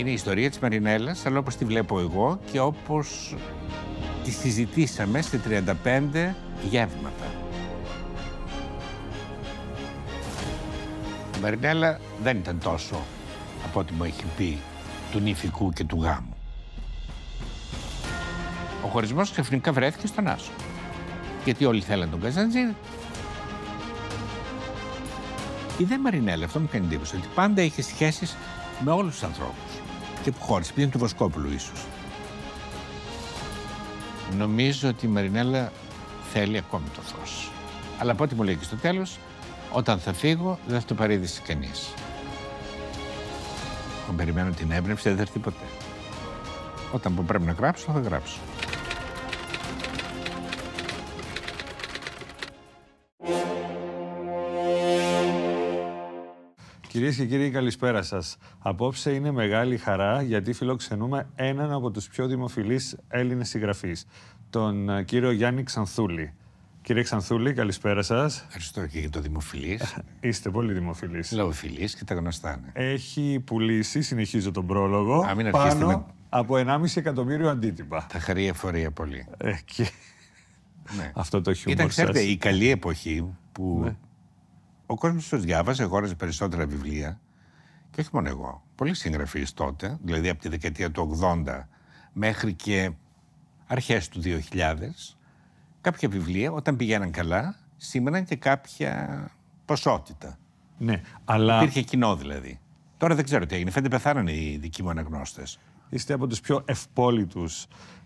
είναι η ιστορία της Μαρινέλλας, αλλά όπως τη βλέπω εγώ και όπως τη συζητήσαμε σε 35 γεύματα. Η Μαρινέλα δεν ήταν τόσο από ό,τι μου έχει πει του νηφικού και του γάμου. Ο χωρισμός ξαφνικά βρέθηκε στον Άσο. Γιατί όλοι θέλαν τον Καζαντζή. Η δε Μαρινέλα, αυτό μου κάνει εντύπωση, ότι πάντα είχε σχέσεις με όλους τους ανθρώπους και που χώρισε. Πήγαινε του Βοσκόπουλου ίσως. Νομίζω ότι η Μαρινέλα θέλει ακόμη το φως. Αλλά από ό,τι μου λέει και στο τέλος, όταν θα φύγω δεν θα το παρήδησε κανείς. Τον περιμένω την έμπνευση, δεν θα έρθει ποτέ. Όταν πρέπει να γράψω, θα γράψω. Κυρίες και κύριοι, καλησπέρα σας. Απόψε είναι μεγάλη χαρά γιατί φιλοξενούμε έναν από τους πιο δημοφιλείς Έλληνες συγγραφείς, τον ε, κύριο Γιάννη Ξανθούλη. Κύριε Ξανθούλη, καλησπέρα σας. Ευχαριστώ και για το δημοφιλής. Είστε πολύ δημοφιλή. Λαοφιλής και τα γνωστά. Ναι. Έχει πουλήσει, συνεχίζω τον πρόλογο. Α, μην πάνω από 1,5 εκατομμύριο αντίτυπα. Τα χαρεί εφορία πολύ. Ε, και... ναι. Αυτό το χιούμορ Ήταν, ξέρετε, η καλή εποχή που ναι ο κόσμος τους διάβασε, αγόραζε περισσότερα βιβλία. Και όχι μόνο εγώ. Πολλοί συγγραφείς τότε, δηλαδή από τη δεκαετία του 80 μέχρι και αρχές του 2000, κάποια βιβλία όταν πηγαίναν καλά, σήμαιναν και κάποια ποσότητα. Ναι, αλλά. Υπήρχε κοινό δηλαδή. Τώρα δεν ξέρω τι έγινε. Φαίνεται πεθάνανε οι δικοί μου αναγνώστες. Είστε από τους πιο ευπόλυτους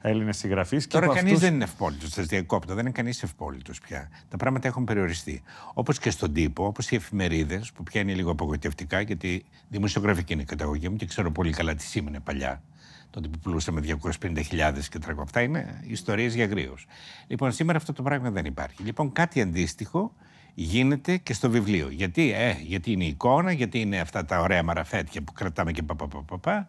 Έλληνες συγγραφείς. Τώρα κανείς αυτούς... δεν είναι ευπόλυτος. Σας διακόπτω, δεν είναι κανείς ευπόλυτος πια. Τα πράγματα έχουν περιοριστεί. Όπως και στον τύπο, όπως οι εφημερίδες, που πια είναι λίγο απογοητευτικά, γιατί δημοσιογραφική είναι η καταγωγή μου και ξέρω πολύ καλά τι σήμαινε παλιά. Τότε που πουλούσαμε 250.000 και 300. Αυτά είναι ιστορίες για γρήγορα. Λοιπόν, σήμερα αυτό το πράγμα δεν υπάρχει. Λοιπόν, κάτι αντίστοιχο γίνεται και στο βιβλίο. Γιατί, ε, γιατί είναι εικόνα, γιατί είναι αυτά τα ωραία μαραφέτια που κρατάμε και πα πα, πα, πα,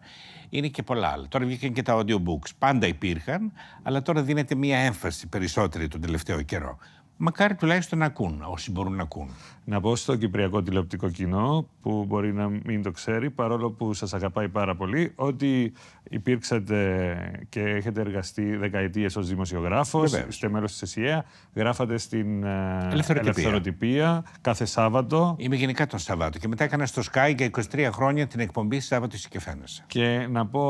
είναι και πολλά άλλα. Τώρα βγήκαν και τα audiobooks. Πάντα υπήρχαν, αλλά τώρα δίνεται μία έμφαση περισσότερη τον τελευταίο καιρό μακάρι τουλάχιστον να ακούν όσοι μπορούν να ακούν. Να πω στο κυπριακό τηλεοπτικό κοινό, που μπορεί να μην το ξέρει, παρόλο που σας αγαπάει πάρα πολύ, ότι υπήρξατε και έχετε εργαστεί δεκαετίες ως δημοσιογράφος, Βεβαίως. είστε μέλος της ΕΣΥΕΑ, γράφατε στην ε, Ελευθεροτυπία. κάθε Σάββατο. Είμαι γενικά τον Σαββάτο και μετά έκανα στο Sky για 23 χρόνια την εκπομπή Σάββατος και Φένεσαι. Και να πω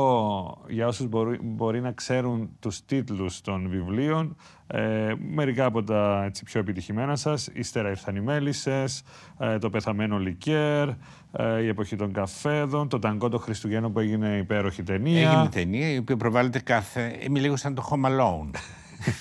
για όσους μπορεί, μπορεί να ξέρουν τους τίτλους των βιβλίων, ε, μερικά από τα έτσι, πιο επιτυχημένα σας, ύστερα ήρθαν οι μέλισσες, ε, το πεθαμένο λικέρ, ε, η εποχή των καφέδων, το ταγκό των Χριστουγέννων που έγινε υπέροχη ταινία. Έγινε ταινία η οποία προβάλλεται κάθε... Είμαι λίγο σαν το Home Alone.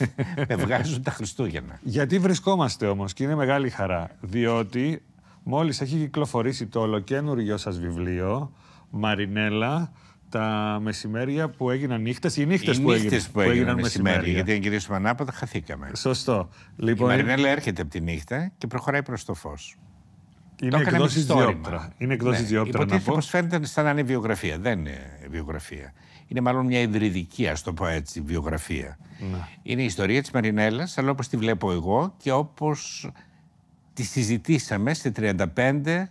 βγάζουν τα Χριστούγεννα. Γιατί βρισκόμαστε όμως και είναι μεγάλη χαρά, διότι μόλις έχει κυκλοφορήσει το ολοκένουργιο σας βιβλίο, Μαρινέλα, τα μεσημέρια που έγιναν νύχτες, οι νύχτες που, έγιναν, που έγιναν μεσημέρια. μεσημέρια. Γιατί αν γυρίσουμε ανάποδα, χαθήκαμε. Σωστό. Λοιπόν, η Μαρινέλα έρχεται από τη νύχτα και προχωράει προς το φως. Είναι εκδόσει διόπτρα. Είναι εκδόσεις ναι. διόπτρα. Υποτίθεται πω φαίνεται σαν να είναι βιογραφία. Δεν είναι βιογραφία. Είναι μάλλον μια ιδρυδική, ας το πω έτσι, βιογραφία. Ναι. Είναι η ιστορία της Μαρινέλας, αλλά όπως τη βλέπω εγώ και όπως τη συζητήσαμε σε 35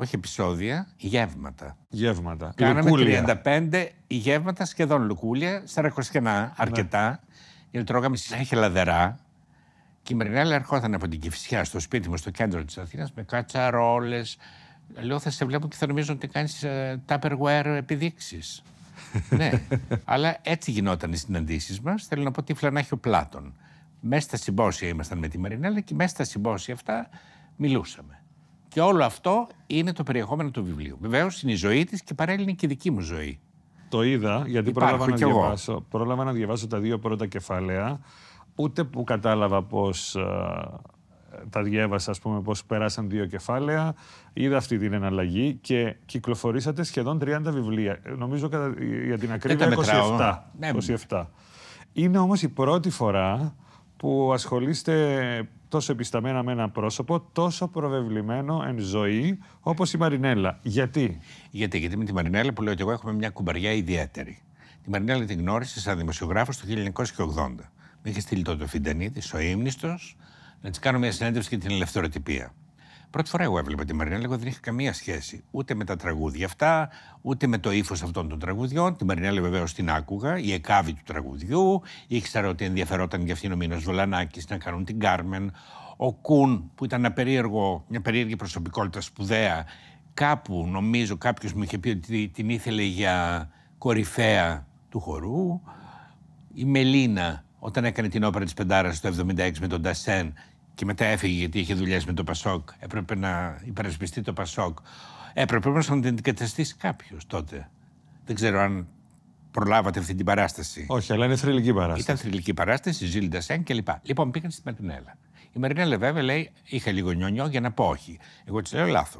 όχι επεισόδια, γεύματα. Γεύματα. Κάναμε 35 γεύματα σχεδόν λουκούλια, σταρακοσκενά, ναι. αρκετά. Ναι. Γιατί τρώγαμε συνέχεια λαδερά. Και η Μαρινέλα ερχόταν από την Κυφσιά στο σπίτι μου, στο κέντρο της Αθήνας, με κατσαρόλες. Λέω, θα σε βλέπω και θα νομίζω ότι κάνεις uh, ε, Tupperware επιδείξεις. ναι. Αλλά έτσι γινόταν οι συναντήσεις μας. Θέλω να πω ότι φλανάχει ο Πλάτων. Μέσα στα συμπόσια ήμασταν με τη Μαρινέλα και μέσα στα συμπόσια αυτά μιλούσαμε. Και όλο αυτό είναι το περιεχόμενο του βιβλίου. Βεβαίως είναι η ζωή της και παράλληλα και η δική μου ζωή. Το είδα, γιατί πρόλαβα να, διαβάσω, πρόλαβα να διαβάσω τα δύο πρώτα κεφάλαια, ούτε που κατάλαβα πώς ε, τα διέβασα, ας πούμε, πώς περάσαν δύο κεφάλαια. Είδα αυτή την εναλλαγή και κυκλοφορήσατε σχεδόν 30 βιβλία. Ε, νομίζω κατά, για την ακρίβεια 27. Ναι. 27. Είναι όμως η πρώτη φορά που ασχολείστε τόσο επισταμένα με ένα πρόσωπο, τόσο προβεβλημένο εν ζωή όπως η Μαρινέλα. Γιατί? Γιατί, γιατί με τη Μαρινέλα που λέω και εγώ έχουμε μια κουμπαριά ιδιαίτερη. Τη Μαρινέλα την γνώρισε σαν δημοσιογράφος το 1980. Με είχε στείλει τότε ο Φιντανίδη, ο ύμνητο, να της κάνω μια συνέντευξη για την ελευθεροτυπία. Πρώτη φορά εγώ έβλεπα τη Μαρινέλα, εγώ δεν είχα καμία σχέση ούτε με τα τραγούδια αυτά, ούτε με το ύφος αυτών των τραγουδιών. Τη Μαρινέλα βεβαίως την άκουγα, η εκάβη του τραγουδιού. Ήξερα ότι ενδιαφερόταν για αυτήν ο Μήνας Βολανάκης να κάνουν την Κάρμεν. Ο Κουν, που ήταν ένα περίεργο, μια περίεργη προσωπικότητα σπουδαία, κάπου νομίζω κάποιος μου είχε πει ότι την ήθελε για κορυφαία του χορού. Η Μελίνα, όταν έκανε την όπερα της Πεντάρας το 76 με τον Τασέν, και μετά έφυγε γιατί είχε δουλειές με το Πασόκ. Έπρεπε να υπερασπιστεί το Πασόκ. Έπρεπε όμως να την αντικαταστήσει κάποιος τότε. Δεν ξέρω αν προλάβατε αυτή την παράσταση. Όχι, αλλά είναι θρηλυκή παράσταση. Ήταν θρηλυκή παράσταση, Ζήλντα Σέν κλπ. Λοιπόν, πήγαν στη Μαρινέλα. Η Μαρινέλα βέβαια λέει: Είχα λίγο νιονιό για να πω όχι. Εγώ της λέω λάθος.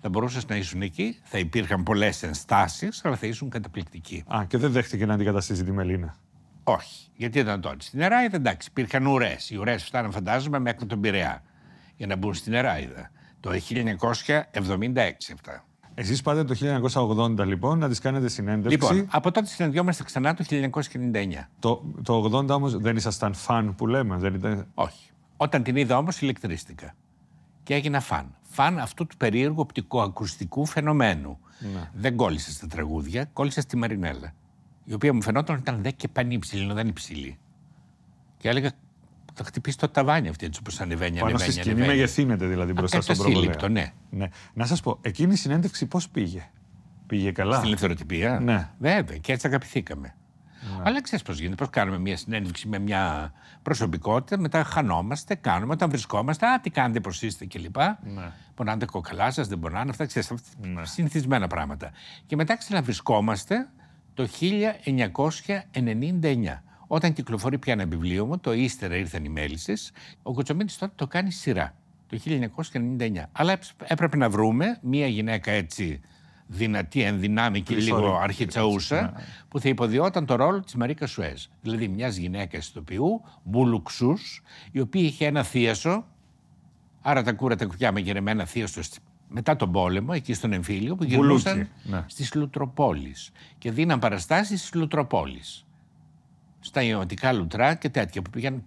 Θα μπορούσες να ήσουν εκεί, θα υπήρχαν πολλές ενστάσεις, αλλά θα ήσουν καταπληκτικοί. Α, και δεν δέχτηκε να αντικαταστήσει τη Μελίνα. Όχι. Γιατί ήταν τότε. Στην Εράιδα εντάξει, υπήρχαν ουρές. Οι ουρές φτάνουν, φαντάζομαι, μέχρι τον Πειραιά για να μπουν στην Εράιδα. Το 1976 αυτά. Εσείς πάτε το 1980 λοιπόν να τη κάνετε συνέντευξη. Λοιπόν, από τότε συναντιόμαστε ξανά το 1999. Το, το 80 όμως δεν ήσασταν φαν που λέμε, δεν ήταν. Όχι. Όταν την είδα όμως ηλεκτρίστηκα. Και έγινα φαν. Φαν αυτού του περίεργου οπτικοακουστικού φαινομένου. Ναι. Δεν κόλλησες στα τραγούδια, κόλλησες στη Μαρινέλα η οποία μου φαινόταν ότι ήταν δε και πανύψηλη, ενώ δεν υψηλή. Και έλεγα, θα χτυπήσει το ταβάνι αυτή έτσι όπως ανεβαίνει. Πάνω ανεβαίνει, στη σκηνή μεγεθύνεται δηλαδή μπροστά ε, στον πρόβλημα. Ναι. ναι. Να σας πω, εκείνη η συνέντευξη πώς πήγε. Πήγε καλά. Στην ελευθεροτυπία. Ναι. Βέβαια, και έτσι αγαπηθήκαμε. Ναι. Αλλά ξέρεις πώς γίνεται. Πώς κάνουμε μια συνέντευξη με μια προσωπικότητα, μετά χανόμαστε, κάνουμε, όταν βρισκόμαστε, α, τι κάνετε, πώς είστε κλπ. Ναι. να τα κοκαλά σας, δεν είναι αυτά ξέρεις. Ναι. Συνηθισμένα πράγματα. Και μετά ξαναβρισκόμαστε το 1999. Όταν κυκλοφορεί πια ένα βιβλίο μου, το ύστερα ήρθαν οι μέλισσε, ο Κοτσομίτη τότε το κάνει σειρά. Το 1999. Αλλά έπρεπε να βρούμε μία γυναίκα έτσι δυνατή, ενδυνάμει και λίγο αρχιτσαούσα, ναι. που θα υποδιόταν το ρόλο της Μαρίκα Σουέζ. Δηλαδή μιας γυναίκας που μπουλουξούς, η οποία είχε ένα θίασο, άρα τα κούρα τα κουκιά με γερεμένα θίασο μετά τον πόλεμο, εκεί στον εμφύλιο, που γυρνούσαν ναι. στις Λουτροπόλεις και δίναν παραστάσεις στις Λουτροπόλεις. Στα ιωτικά λουτρά και τέτοια που πήγαν...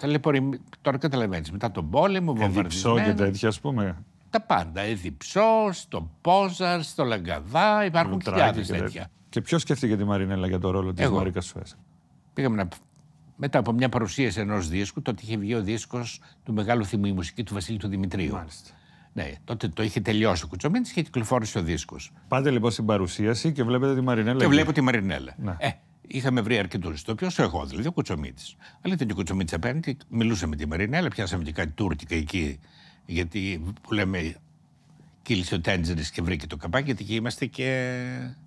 Τώρα καταλαβαίνεις, μετά τον πόλεμο, Εδιψώ και τέτοια, ας πούμε. Τα πάντα. Εδιψό, στο Πόζαρ, στο Λαγκαδά, υπάρχουν χιλιάδε τέτοια. Και ποιος σκέφτηκε τη Μαρινέλα για τον ρόλο της Μαρίκα Σουέζα. Πήγαμε να μετά από μια παρουσίαση ενός δίσκου, τότε είχε βγει ο δίσκος του μεγάλου θυμού μουσική του Βασίλη του Δημητρίου. Ναι, τότε το είχε τελειώσει ο Κουτσόμίτη και κυκλοφόρησε ο δίσκος. Πάτε λοιπόν στην παρουσίαση και βλέπετε τη Μαρινέλα. Και βλέπω τη Μαρινέλα. Ε, είχαμε βρει αρκετούς ιστοποιούς, εγώ δηλαδή, ο Κουτσομίτη. Αλλά ήταν και ο Κουτσομίτη απέναντι, μιλούσε με τη Μαρινέλα, πιάσαμε και κάτι τουρκικά εκεί. Γιατί που λέμε κύλησε ο Τέντζερης και βρήκε το καπάκι, γιατί εκεί είμαστε και.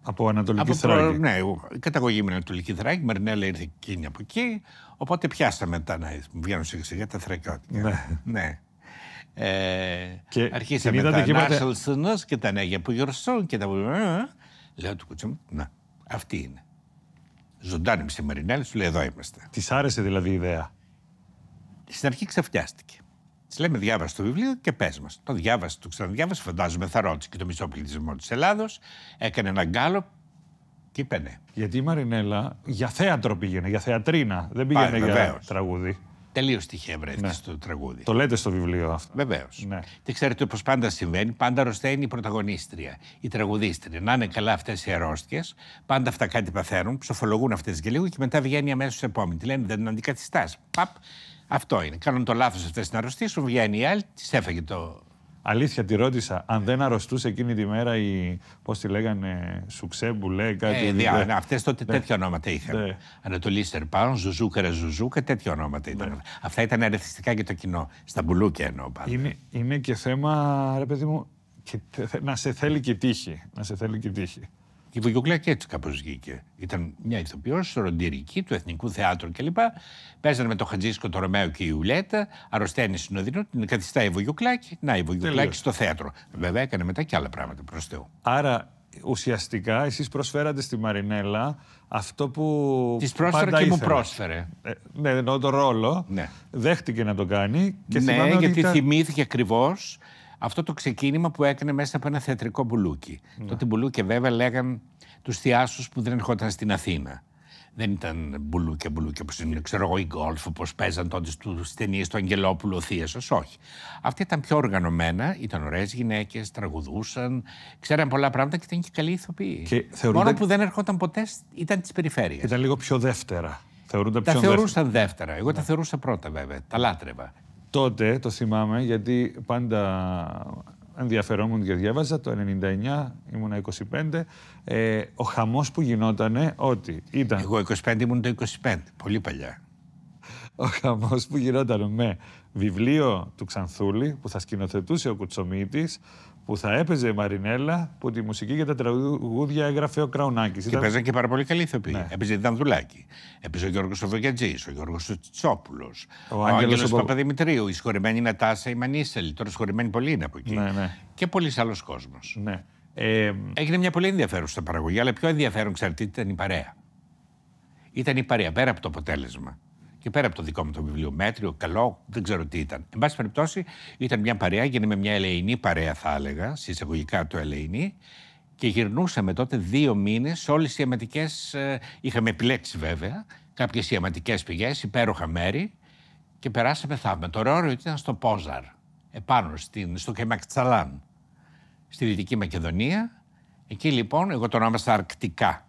Από Ανατολική από Θράκη. Προ... Ναι, η καταγωγή μου είναι Ανατολική Θράκη, η Μαρινέλα ήρθε και εκείνη από εκεί. Οπότε πιάσαμε μετά να βγαίνουν σιγά σιγά τα θρακιώτικα. Ναι. ναι. Ε, και αρχίσαμε τα και Marshall και τα Νέγια που Πουγιορσόν και τα... Ε, ε, ε. Λέω του κουτσί μου, να, αυτή είναι. Ζωντάνη με στη Μαρινέλη, σου λέει εδώ είμαστε. Της άρεσε δηλαδή η ιδέα. Στην αρχή ξαφτιάστηκε. Της λέμε διάβασε το βιβλίο και πες μας. Το διάβασε, το ξαναδιάβασε, φαντάζομαι θα ρώτησε και το μισό πληθυσμό της Ελλάδος. Έκανε ένα γκάλο και είπε ναι. Γιατί η Μαρινέλα για θέατρο πήγαινε, για θεατρίνα. Δεν πήγαινε για βεβαίως. τραγούδι. Τελείως τυχαία βρέθηκε ναι. στο τραγούδι. Το λέτε στο βιβλίο αυτό. Βεβαίως. Ναι. Και ξέρετε πώ πάντα συμβαίνει, πάντα αρρωσταίνει η πρωταγωνίστρια, η τραγουδίστρια. Να είναι καλά αυτές οι αρρώστιες, πάντα αυτά κάτι παθαίνουν, ψοφολογούν αυτές και λίγο και μετά βγαίνει αμέσως επόμενη. Τη λένε δεν την αντικαθιστάς. Παπ, αυτό είναι. Κάνουν το λάθος αυτές να αρρωστήσουν, βγαίνει η άλλη, της έφαγε το Αλήθεια, τη ρώτησα. Αν δεν αρρωστούσε εκείνη τη μέρα η. Πώς τη λέγανε, Σουξέμπουλε, κάτι. Ε, Αυτέ ναι, αυτές τότε δε. Ναι. τέτοια ονόματα είχαν. Δε. Ναι. Ανατολή Σερπάων, Ζουζούκα, Ζουζούκα, τέτοια ονόματα ήταν. Αυτά ήταν αρεθιστικά για το κοινό. Στα μπουλούκια εννοώ πάντα. Είναι, είναι και θέμα, ρε παιδί μου, να σε θέλει και τύχη. Να σε θέλει και τύχη. Η Βουγιουκλέκ έτσι κάπως βγήκε. Ήταν μια ηθοποιός, ροντυρική του Εθνικού Θεάτρου κλπ. Παίζανε με τον Χατζίσκο, τον Ρωμαίο και η Ιουλέτα. Αρρωσταίνει Οδυνό, την καθιστά η Βουγιουκλάκη. Να, η Βουγιουκλάκη στο θέατρο. Βέβαια έκανε μετά και άλλα πράγματα προς Θεού. Άρα ουσιαστικά εσείς προσφέρατε στη Μαρινέλα αυτό που. Της πρόσφερε και μου πρόσφερε. Ε, ναι, εννοώ τον ρόλο. Ναι. Δέχτηκε να τον κάνει. Και ναι, γιατί ήταν... θυμήθηκε ακριβώς αυτό το ξεκίνημα που έκανε μέσα από ένα θεατρικό μπουλούκι. Ναι. Τότε μπουλούκι βέβαια λέγαν τους θειάσους που δεν ερχόταν στην Αθήνα. Δεν ήταν μπουλούκια, μπουλούκια όπως είναι, ξέρω εγώ, οι γκολφ, όπως παίζαν τότε στους ταινίες του Αγγελόπουλου, ο Θίασο. Όχι. Αυτά ήταν πιο οργανωμένα, ήταν ωραίες γυναίκες, τραγουδούσαν, ξέραν πολλά πράγματα και ήταν και καλοί ηθοποιοί. Και Μόνο που δεν ερχόταν ποτέ ήταν της περιφέρειας. Ήταν λίγο πιο δεύτερα. τα θεωρούσαν δεύτερα. Εγώ ναι. τα θεωρούσα πρώτα βέβαια. Τα λάτρευα τότε το θυμάμαι, γιατί πάντα ενδιαφερόμουν και διάβαζα, το 99 ήμουν 25, ε, ο χαμός που γινότανε ότι ήταν... Εγώ 25 ήμουν το 25, πολύ παλιά. Ο χαμός που γινότανε με βιβλίο του Ξανθούλη που θα σκηνοθετούσε ο Κουτσομίτης, που θα έπαιζε η Μαρινέλα, που τη μουσική για τα τραγούδια έγραφε ο Κραουνάκης. Και ήταν... παίζαν και πάρα πολύ καλή ηθοποιοί. Ναι. Έπαιζε η Δανδουλάκη. Έπαιζε ο Γιώργος Σοβογιατζή, ο Γιώργος Τσόπουλο. Ο, ο Άγγελος ο... Παπαδημητρίου, η σχολημένη Νατάσα, η Μανίσελη. Τώρα σχολημένη πολύ είναι από εκεί. Ναι, ναι. Και πολλοί άλλος κόσμος. Ναι. Ε, Έγινε μια πολύ ενδιαφέρουσα παραγωγή, αλλά πιο ενδιαφέρον, ξέρετε, ήταν η παρέα. Ήταν η παρέα πέρα από το αποτέλεσμα και πέρα από το δικό μου το βιβλίο, μέτριο, καλό, δεν ξέρω τι ήταν. Εν πάση περιπτώσει, ήταν μια παρέα, με μια ελεηνή παρέα, θα έλεγα, συσταγωγικά το ελεηνή, και γυρνούσαμε τότε δύο μήνες σε όλε τι ιαματικέ. Ε, είχαμε επιλέξει βέβαια κάποιες ιαματικέ πηγές, υπέροχα μέρη, και περάσαμε θαύμα. Το ρεόριο ήταν στο Πόζαρ, επάνω στην, στο Κεμακτσαλάν, στη Δυτική Μακεδονία. Εκεί λοιπόν, εγώ το ονόμασα Αρκτικά.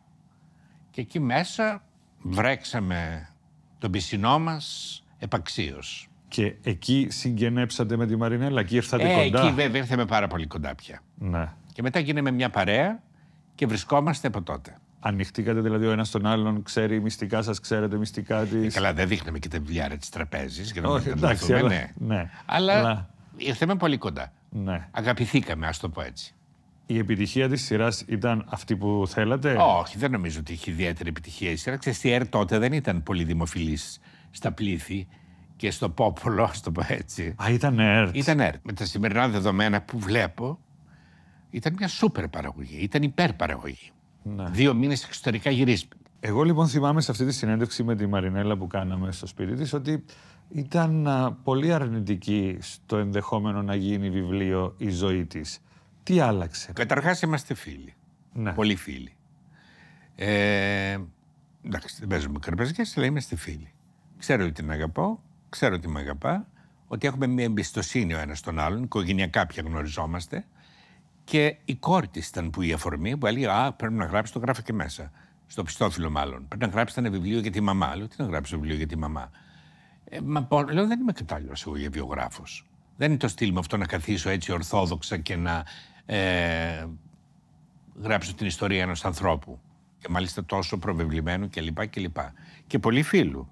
Και εκεί μέσα βρέξαμε τον πισινό μας επαξίως. Και εκεί συγγενέψατε με τη Μαρινέλα, και ήρθατε ε, κοντά. Εκεί βέβαια ήρθαμε πάρα πολύ κοντά πια. Ναι. Και μετά γίναμε μια παρέα και βρισκόμαστε από τότε. Ανοιχτήκατε δηλαδή ο ένας τον άλλον, ξέρει μυστικά σας, ξέρετε μυστικά τη. Ε, καλά, δεν δείχναμε και τα βιβλιά της τραπέζης για να Όχι, εντάξει, ναι. αλλά, ναι. αλλά, ήρθαμε πολύ κοντά. Ναι. Αγαπηθήκαμε, ας το πω έτσι η επιτυχία της σειράς ήταν αυτή που θέλατε. Όχι, δεν νομίζω ότι είχε ιδιαίτερη επιτυχία η σειρά. Ξέρετε, η τότε δεν ήταν πολύ δημοφιλής στα πλήθη και στο πόπολο, ας το πω έτσι. Α, ήταν ΕΡΤ. Ήταν ΕΡΤ. Με τα σημερινά δεδομένα που βλέπω, ήταν μια σούπερ παραγωγή. Ήταν υπερπαραγωγή. Ναι. Δύο μήνες εξωτερικά γυρίσματα. Εγώ λοιπόν θυμάμαι σε αυτή τη συνέντευξη με τη Μαρινέλα που κάναμε στο σπίτι της ότι ήταν πολύ αρνητική στο ενδεχόμενο να γίνει βιβλίο η ζωή της. Τι άλλαξε. Καταρχάς είμαστε φίλοι. Ναι. Πολύ φίλοι. Ε, εντάξει, δεν παίζουμε καρπαζιέ, αλλά είμαστε φίλοι. Ξέρω ότι την αγαπώ, ξέρω ότι με αγαπά, ότι έχουμε μια εμπιστοσύνη ο ένας τον άλλον, οικογενειακά πια γνωριζόμαστε. Και η κόρη ήταν που η αφορμή που έλεγε Α, πρέπει να γράψεις, το γράφω και μέσα. Στο πιστόφυλλο, μάλλον. Πρέπει να γράψεις ένα βιβλίο για τη μαμά. Λέω, τι να γράψει το βιβλίο για τη μαμά. Ε, μα, λέω, δεν είμαι κατάλληλος εγώ για βιογράφος. Δεν είναι το στυλ μου αυτό να καθίσω έτσι ορθόδοξα και να ε, γράψω την ιστορία ενός ανθρώπου και μάλιστα τόσο προβεβλημένου κλπ. Και, και, και πολύ φίλου.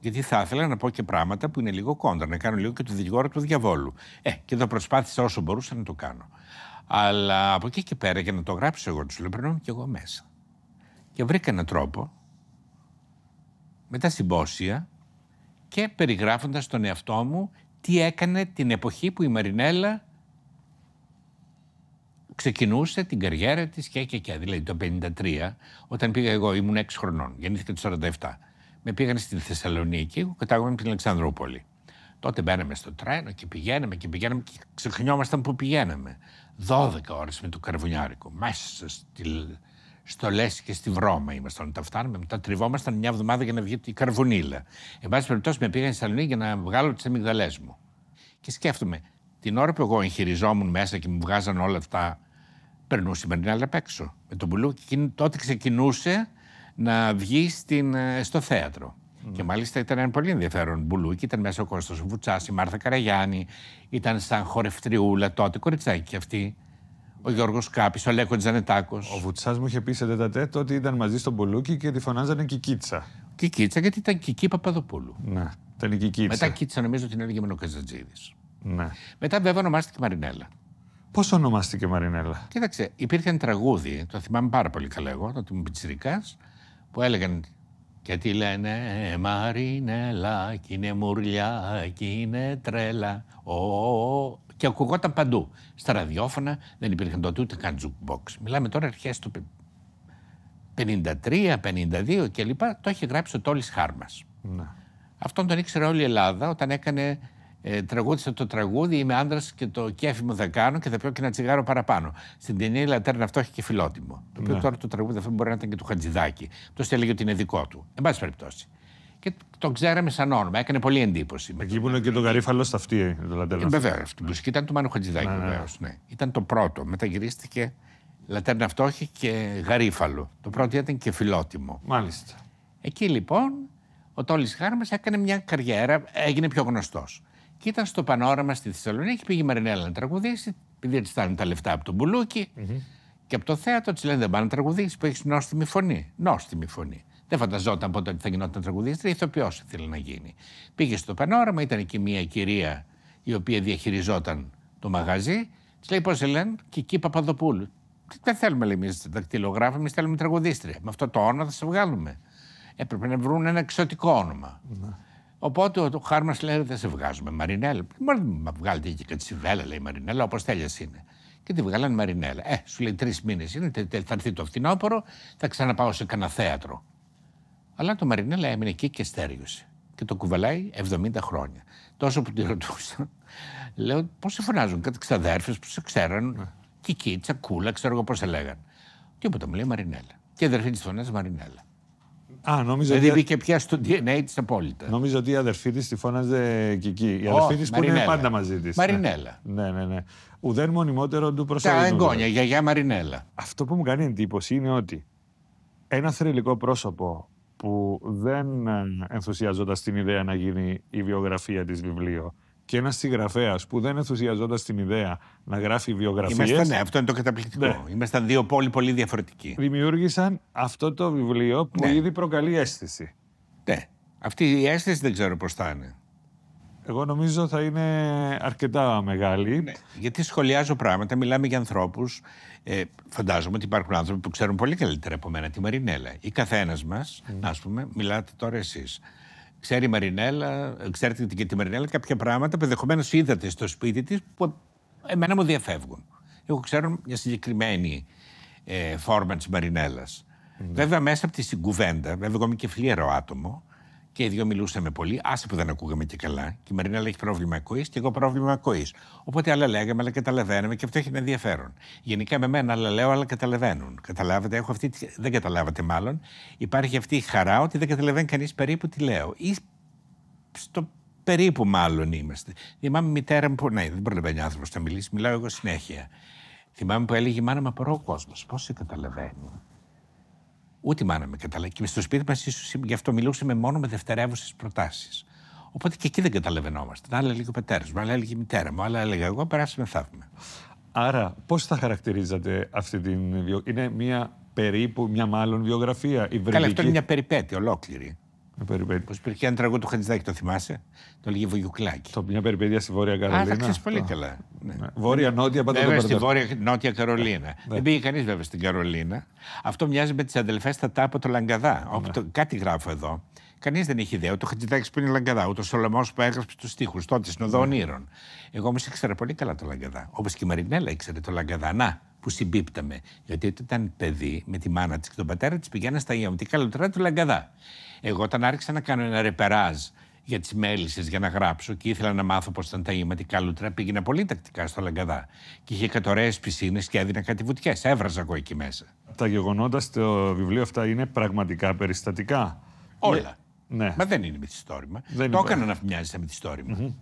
Γιατί θα ήθελα να πω και πράγματα που είναι λίγο κόντρα, να κάνω λίγο και το δικηγόρο του διαβόλου. Ε, και εδώ προσπάθησα όσο μπορούσα να το κάνω. Αλλά από εκεί και πέρα για να το γράψω εγώ, τους λέω πρέπει και εγώ μέσα. Και βρήκα έναν τρόπο, με τα συμπόσια και περιγράφοντας τον εαυτό μου τι έκανε την εποχή που η Μαρινέλα ξεκινούσε την καριέρα της και και και. Δηλαδή το 1953 όταν πήγα εγώ, ήμουν 6 χρονών, γεννήθηκα το 1947 Με πήγαν στην Θεσσαλονίκη, εγώ κατάγομαι την Αλεξανδρούπολη. Τότε μπαίναμε στο τρένο και πηγαίναμε και πηγαίναμε και ξεχνιόμασταν που πηγαίναμε. 12 ώρες με το καρβουνιάρικο, μέσα στη, στο Λέσι και στη Βρώμα ήμασταν όταν φτάνουμε, Μετά τριβόμασταν μια εβδομάδα για να βγει η καρβουνίλα. Εν πάση περιπτώσει, με πήγαν στη Θεσσαλονίκη για να βγάλω τις αμυγδαλές μου. Και σκέφτομαι, την ώρα που εγώ εγχειριζόμουν μέσα και μου βγάζαν όλα αυτά περνούσε Μαρινέλα απ' έξω. Με τον Μπουλού τότε ξεκινούσε να βγει στην, ε, στο θέατρο. Mm. Και μάλιστα ήταν ένα πολύ ενδιαφέρον μπουλούκι. Ήταν μέσα ο Κώστας Βουτσά, η Μάρθα Καραγιάννη, ήταν σαν χορευτριούλα τότε, κοριτσάκι αυτή. Ο Γιώργος Κάπης, ο Λέκος Τζανετάκος. Ο Βουτσάς μου είχε πει σε τετατέτ ότι ήταν μαζί στον Μπουλούκι και τη φωνάζανε Κικίτσα. Κικίτσα, γιατί ήταν Κική Παπαδοπούλου. Ναι, ήταν Κικίτσα. Μετά Κίτσα νομίζω την έλεγε ο Ναι. Μετά βέβαια ονομάστηκε Μαρινέλα. Πώς ονομάστηκε Μαρινέλα. Κοίταξε, υπήρχαν τραγούδι, το θυμάμαι πάρα πολύ καλά εγώ, το μου Πιτσυρικά, που έλεγαν και τι λένε Μαρινέλα, κι είναι μουρλιά, κι είναι τρέλα. Ο, ο, Και ακουγόταν παντού. Στα ραδιόφωνα δεν υπήρχαν τότε ούτε καν jukebox. Μιλάμε τώρα αρχές του 53, 52 κλπ. Το είχε γράψει ο Τόλη Χάρμας. Ναι. Αυτόν τον ήξερε όλη η Ελλάδα όταν έκανε ε, τραγούδισα το τραγούδι, είμαι άντρας και το κέφι μου θα κάνω και θα πιω και ένα τσιγάρο παραπάνω. Στην ταινία η Λατέρνα αυτό έχει και φιλότιμο. Το οποίο ναι. τώρα το τραγούδι αυτό μπορεί να ήταν και του Χατζηδάκη. Το έλεγε ότι είναι δικό του. Εν πάση περιπτώσει. Και το ξέραμε σαν όνομα, έκανε πολύ εντύπωση. Εκεί είναι και τον Γαρίφαλο στα αυτή, το ε, Λατέρνα. Ε, Βεβαίω. Αυτή η μουσική ήταν του Μάνου Χατζηδάκη, ναι, ναι. βεβαίως. Ναι. Ήταν το πρώτο. Μεταγυρίστηκε γυρίστηκε Λατέρνα Φτώχη και Γαρίφαλο. Το πρώτο ήταν και φιλότιμο. Μάλιστα. Εκεί λοιπόν ο Τόλι Χάρμας έκανε μια καριέρα, έγινε πιο γνωστός και ήταν στο πανόραμα στη Θεσσαλονίκη. Πήγε η Μαρινέλα να τραγουδήσει, επειδή τη στάνουν τα λεφτά από τον μπουλουκι Και από το θέατρο της λένε δεν πάνε να τραγουδήσεις που έχεις νόστιμη φωνή. Νόστιμη φωνή. Δεν φανταζόταν ποτέ ότι θα γινόταν τραγουδίστρια, ηθοποιός ήθελε να γίνει. Πήγε στο πανόραμα, ήταν εκεί μια κυρία η οποία διαχειριζόταν το μαγαζί. Της λέει πώς σε λένε, Κική Παπαδοπούλου. Δεν θέλουμε λέει, εμείς δακτυλογράφη, εμείς θέλουμε τραγουδίστρια. Με αυτό το όνομα θα σε βγάλουμε. Έπρεπε να βρουν ένα εξωτικό ναι. Οπότε ο Χάρμα λέει: Δεν σε βγάζουμε, Μαρινέλα. Μπορεί να βγάλετε και κάτι σιβέλα, λέει Μαρινέλα, όπως θέλει είναι. Και τη βγάλανε Μαρινέλα. Ε, σου λέει: Τρεις μήνες είναι, θα έρθει το φθινόπωρο, θα ξαναπάω σε κανένα θέατρο. Αλλά το Μαρινέλα έμεινε εκεί και στέριωσε. Και το κουβαλάει 70 χρόνια. Τόσο που τη ρωτούσα, λέω: Πώς σε φωνάζουν κάτι ξαδέρφε που σε ξέραν. Ναι. κικίτσα τσακούλα, ξέρω εγώ πώς σε λέγαν. οπότε μου λέει Μαρινέλα. Και αδερφή της φωνάζει Μαρινέλα. Α, νομίζω δηλαδή πια στο DNA της απόλυτα. Νομίζω ότι η αδερφή της τη φώναζε και εκεί. Η αδερφή της που είναι πάντα μαζί της. Μαρινέλα. Ναι, ναι, ναι, ναι. Ουδέν μονιμότερο του προσωπικού. Τα εγγόνια, γιαγιά Μαρινέλα. Αυτό που μου κάνει εντύπωση είναι ότι ένα θρελικό πρόσωπο που δεν ε, ενθουσιαζόταν στην ιδέα να γίνει η βιογραφία της βιβλίο, και ένας συγγραφέας που δεν ενθουσιαζόταν στην ιδέα να γράφει βιογραφίες. Είμαστε, ναι, αυτό είναι το καταπληκτικό. Ναι. Ήμασταν δύο πόλοι πολύ διαφορετικοί. Δημιούργησαν αυτό το βιβλίο που ναι. ήδη προκαλεί αίσθηση. Ναι. Αυτή η αίσθηση δεν ξέρω πώς θα είναι. Εγώ νομίζω θα είναι αρκετά μεγάλη. Ναι. Γιατί σχολιάζω πράγματα, μιλάμε για ανθρώπους. Ε, φαντάζομαι ότι υπάρχουν άνθρωποι που ξέρουν πολύ καλύτερα από μένα τη Μαρινέλα. Ή καθένας μας, mm. πούμε, μιλάτε τώρα εσείς. Ξέρει η Μαρινέλα, ξέρετε και τη Μαρινέλα κάποια πράγματα που ενδεχομένως είδατε στο σπίτι της που εμένα μου διαφεύγουν. Εγώ ξέρω μια συγκεκριμένη ε, φόρμα της Μαρινέλας. Ναι. Βέβαια, μέσα από τη συγκουβέντα, βέβαια, εγώ είμαι και φιλιαρό άτομο, και οι δύο μιλούσαμε πολύ, άσε που δεν ακούγαμε και καλά. Και η Μαρίνα λέει: Έχεις πρόβλημα ακοής και εγώ πρόβλημα ακοής. Οπότε άλλα λέγαμε, αλλά καταλαβαίνουμε και αυτό έχει ενδιαφέρον. Γενικά με μένα άλλα λέω, αλλά καταλαβαίνουν. Καταλάβατε, έχω αυτή, δεν καταλάβατε μάλλον. Υπάρχει αυτή η χαρά ότι δεν καταλαβαίνει κανείς περίπου τι λέω. Ή στο περίπου μάλλον είμαστε. Θυμάμαι μητέρα μου που. Ναι, δεν προλαβαίνει άνθρωπος να μιλήσει, μιλάω εγώ συνέχεια. Θυμάμαι που έλεγε η μάνα μα απορώ ο κόσμος. Πώς σε καταλαβαίνει. Ούτε η μάνα με Και στο σπίτι μας, ίσως γι' αυτό μιλούσαμε μόνο με δευτερεύουσες προτάσεις. Οπότε και εκεί δεν καταλαβαίνόμαστε. Άλλα έλεγε ο πατέρας μου, άλλα έλεγε η μητέρα μου, άλλα έλεγα εγώ, περάσαμε θαύμα. Άρα, πώς θα χαρακτηρίζατε αυτή την. Είναι μια περίπου, μια μάλλον βιογραφία. Καλά, αυτό είναι μια περιπέτεια ολόκληρη περιπέτεια. Πώς υπήρχε ένα τραγούδι του Χατζηδάκη, το θυμάσαι. Το λέγε Βουγιουκλάκη. Το μια περιπέτεια στη Βόρεια Καρολίνα. Α, ξέρεις πολύ καλά. Ναι. ναι. Βόρεια, ναι. νότια, πάντα βέβαια, στη Βόρεια, νότια Καρολίνα. Ναι. Δεν πήγε κανείς βέβαια στην Καρολίνα. Αυτό μοιάζει με τις αδελφές στα τάπα το Λαγκαδά. το, κάτι γράφω εδώ. Κανείς δεν είχε ιδέα. ότι ο Χατζηδάκη που είναι Λαγκαδά, ούτε ο Σολομός που έγραψε τους στίχους, τότε στην Οδό Εγώ όμως ήξερα πολύ καλά το Λαγκαδά. Όπως και η Μαρινέλα ήξερε το Λαγκαδά. Να, που συμπίπταμε. Γιατί όταν ήταν παιδί με τη μάνα της και τον πατέρα της πηγαίνανε στα ιαμτικά λουτρά του Λαγκαδά. Εγώ όταν άρχισα να κάνω ένα ρεπεράζ για τις μέλισσες για να γράψω και ήθελα να μάθω πώς ήταν τα τι λούτρα, πήγαινα πολύ τακτικά στο Λαγκαδά. Και είχε κατορρέε πισίνες και έδινα κάτι βουτιές. Έβραζα εγώ εκεί μέσα. Τα γεγονότα στο βιβλίο αυτά είναι πραγματικά περιστατικά. Όλα. Ε, ναι. Μα δεν είναι μυθιστόρημα. το έκανα να μοιάζει με μυθιστόρημα. Mm-hmm.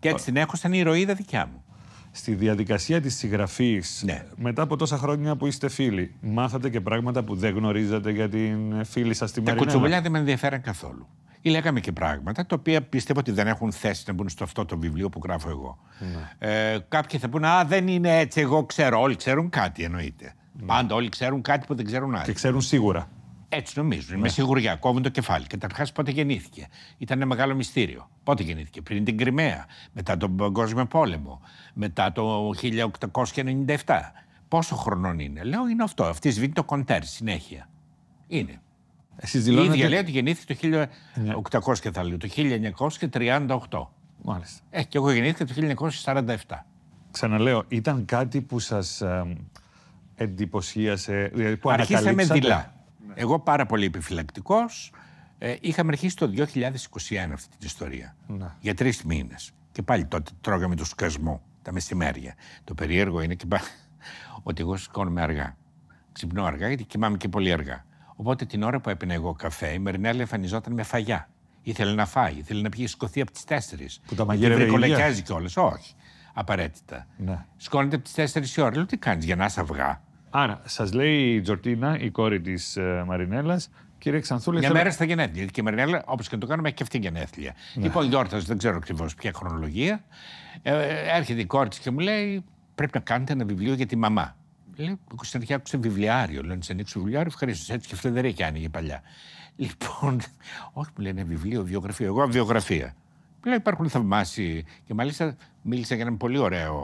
Και έτσι την έχω σαν ηρωίδα δικιά μου στη διαδικασία της συγγραφής, ναι. μετά από τόσα χρόνια που είστε φίλοι, μάθατε και πράγματα που δεν γνωρίζατε για την φίλη σας τη Μαρινέλα. Τα κουτσομπολιά δεν με ενδιαφέραν καθόλου. Ή λέγαμε και πράγματα τα οποία πιστεύω ότι δεν έχουν θέση να μπουν στο αυτό το βιβλίο που γράφω εγώ. Ναι. Ε, κάποιοι θα πούνε Α, δεν είναι έτσι. Εγώ ξέρω. Όλοι ξέρουν κάτι εννοείται. Ναι. Πάντα όλοι ξέρουν κάτι που δεν ξέρουν άλλοι. Και ξέρουν σίγουρα. Έτσι νομίζουν. Ναι. Είμαι σιγουριά, κόβουν το κεφάλι. Καταρχάς, πότε γεννήθηκε. Ήταν ένα μεγάλο μυστήριο. Πότε γεννήθηκε. Πριν την Κρυμαία, μετά τον Παγκόσμιο Πόλεμο, μετά το 1897. Πόσο χρονών είναι. Λέω είναι αυτό. Αυτή σβήνει το κοντέρ συνέχεια. Είναι. Εσείς Η ίδια λέει ότι γεννήθηκε το 1800 ναι. και θα λέω, το 1938. Μάλιστα. Ε, και εγώ γεννήθηκα το 1947. Ξαναλέω, ήταν κάτι που σας εντυπωσίασε, δηλαδή που Αρχίσαμε δειλά. Εγώ πάρα πολύ επιφυλακτικός. Ε, είχαμε αρχίσει το 2021 αυτή την ιστορία. Ναι. Για τρεις μήνες. Και πάλι τότε τρώγαμε το σκασμό τα μεσημέρια. Το περίεργο είναι και πάλι ότι εγώ σηκώνομαι αργά. Ξυπνώ αργά γιατί κοιμάμαι και πολύ αργά. Οπότε την ώρα που έπαινα εγώ καφέ, η Μερινέλη εμφανιζόταν με φαγιά. Ήθελε να φάει, ήθελε να πηγαίνει σκοθεί από τις 4. Που τα μαγειρεύει κιόλας. Όχι. Απαραίτητα. Ναι. Σκόνεται από τις 4 η ώρα. Λέω τι κάνεις για να είσαι αυγά. Άρα, σας λέει η Τζορτίνα, η κόρη της ε, Μαρινέλας, Κύριε Ξανθούλη. Μια θέλω... μέρα στα γενέθλια. Και η Μαρινέλα, όπως και να το κάνουμε, έχει και αυτή γενέθλια. Ναι. Λοιπόν, η γιόρταζε, δεν ξέρω ακριβώς ποια χρονολογία. Ε, έρχεται η κόρη της και μου λέει: Πρέπει να κάνετε ένα βιβλίο για τη μαμά. Λέει: Ο άκουσε βιβλιάριο. Λέω: Να σε ανοίξω βιβλιάριο, ευχαρίστως. Έτσι και και άνοιγε παλιά. Λοιπόν, όχι, μου λένε βιβλίο, βιογραφία. Εγώ βιογραφία. Λέει: Υπάρχουν θαυμάσιοι. Και μάλιστα μίλησα για έναν πολύ ωραίο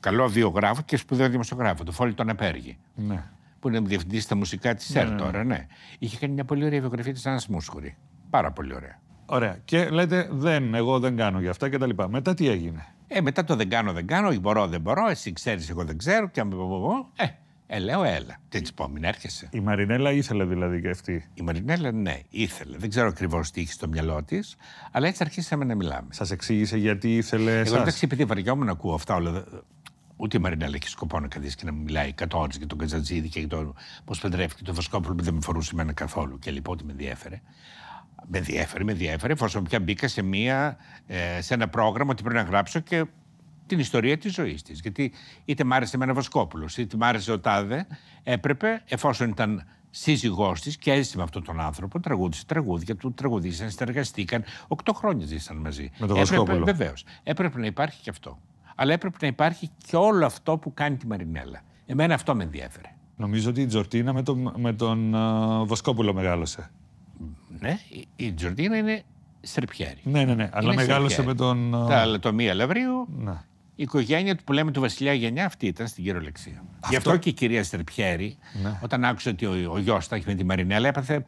καλό βιογράφο και σπουδαίο δημοσιογράφο, το Φόλι τον Επέργη. Ναι. Που είναι διευθυντής στα μουσικά της ναι, ΕΡ ναι, ναι, τώρα, ναι. Είχε κάνει μια πολύ ωραία βιογραφία της Άννας Μούσχουρη. Πάρα πολύ ωραία. Ωραία. Και λέτε, δεν, εγώ δεν κάνω για αυτά και τα λοιπά. Μετά τι έγινε. Ε, μετά το δεν κάνω, δεν κάνω, μπορώ, δεν μπορώ, εσύ ξέρεις, εγώ δεν ξέρω. Και αν ε, ε, λέω, έλα. Τι της πω, μην έρχεσαι. Η Μαρινέλα ήθελε δηλαδή και αυτή. Η Μαρινέλα, ναι, ήθελε. Δεν ξέρω ακριβώς τι είχε στο μυαλό της, αλλά έτσι αρχίσαμε να μιλάμε. Σας εξήγησε γιατί ήθελε. Εγώ εντάξει, επειδή βαριόμουν να ακούω αυτά όλα. Ούτε η Μαρινέλα έχει σκοπό να καθίσει και να μιλάει 100 όρις για τον Κατζατζίδη και για το πώς παντρεύτηκε το Βασκόπουλο που δεν με φορούσε εμένα καθόλου και λοιπόν ότι με διέφερε, Με διέφερε, με διέφερε, εφόσον πια μπήκα σε, μια, ε, σε ένα πρόγραμμα ότι πρέπει να γράψω και την ιστορία της ζωής της. Γιατί είτε μ' άρεσε εμένα Βασκόπουλος, είτε μ' άρεσε ο Τάδε, έπρεπε, εφόσον ήταν σύζυγός της και έζησε με αυτόν τον άνθρωπο, τραγούδισε τραγούδια του, τραγουδίσαν, συνεργαστήκαν. Οκτώ χρόνια ζήσαν μαζί. Με τον Βασκόπουλο. Βεβαίως. Έπρεπε να υπάρχει και αυτό αλλά έπρεπε να υπάρχει και όλο αυτό που κάνει τη Μαρινέλα. Εμένα αυτό με ενδιέφερε. Νομίζω ότι η Τζορτίνα με, τον, με τον uh, Βοσκόπουλο μεγάλωσε. Ναι, η Τζορτίνα είναι Στρεπιέρη. Ναι, ναι, ναι. Είναι αλλά μεγάλωσε με τον. Uh... Τα λατομία Λαβρίου. Ναι. Η οικογένεια του που λέμε του Βασιλιά Γενιά, αυτή ήταν στην κυριολεξία. Αυτό... Γι' αυτό και η κυρία Στρεπιέρη, ναι. όταν άκουσε ότι ο, ο γιος τα έχει με τη Μαρινέλα, έπαθε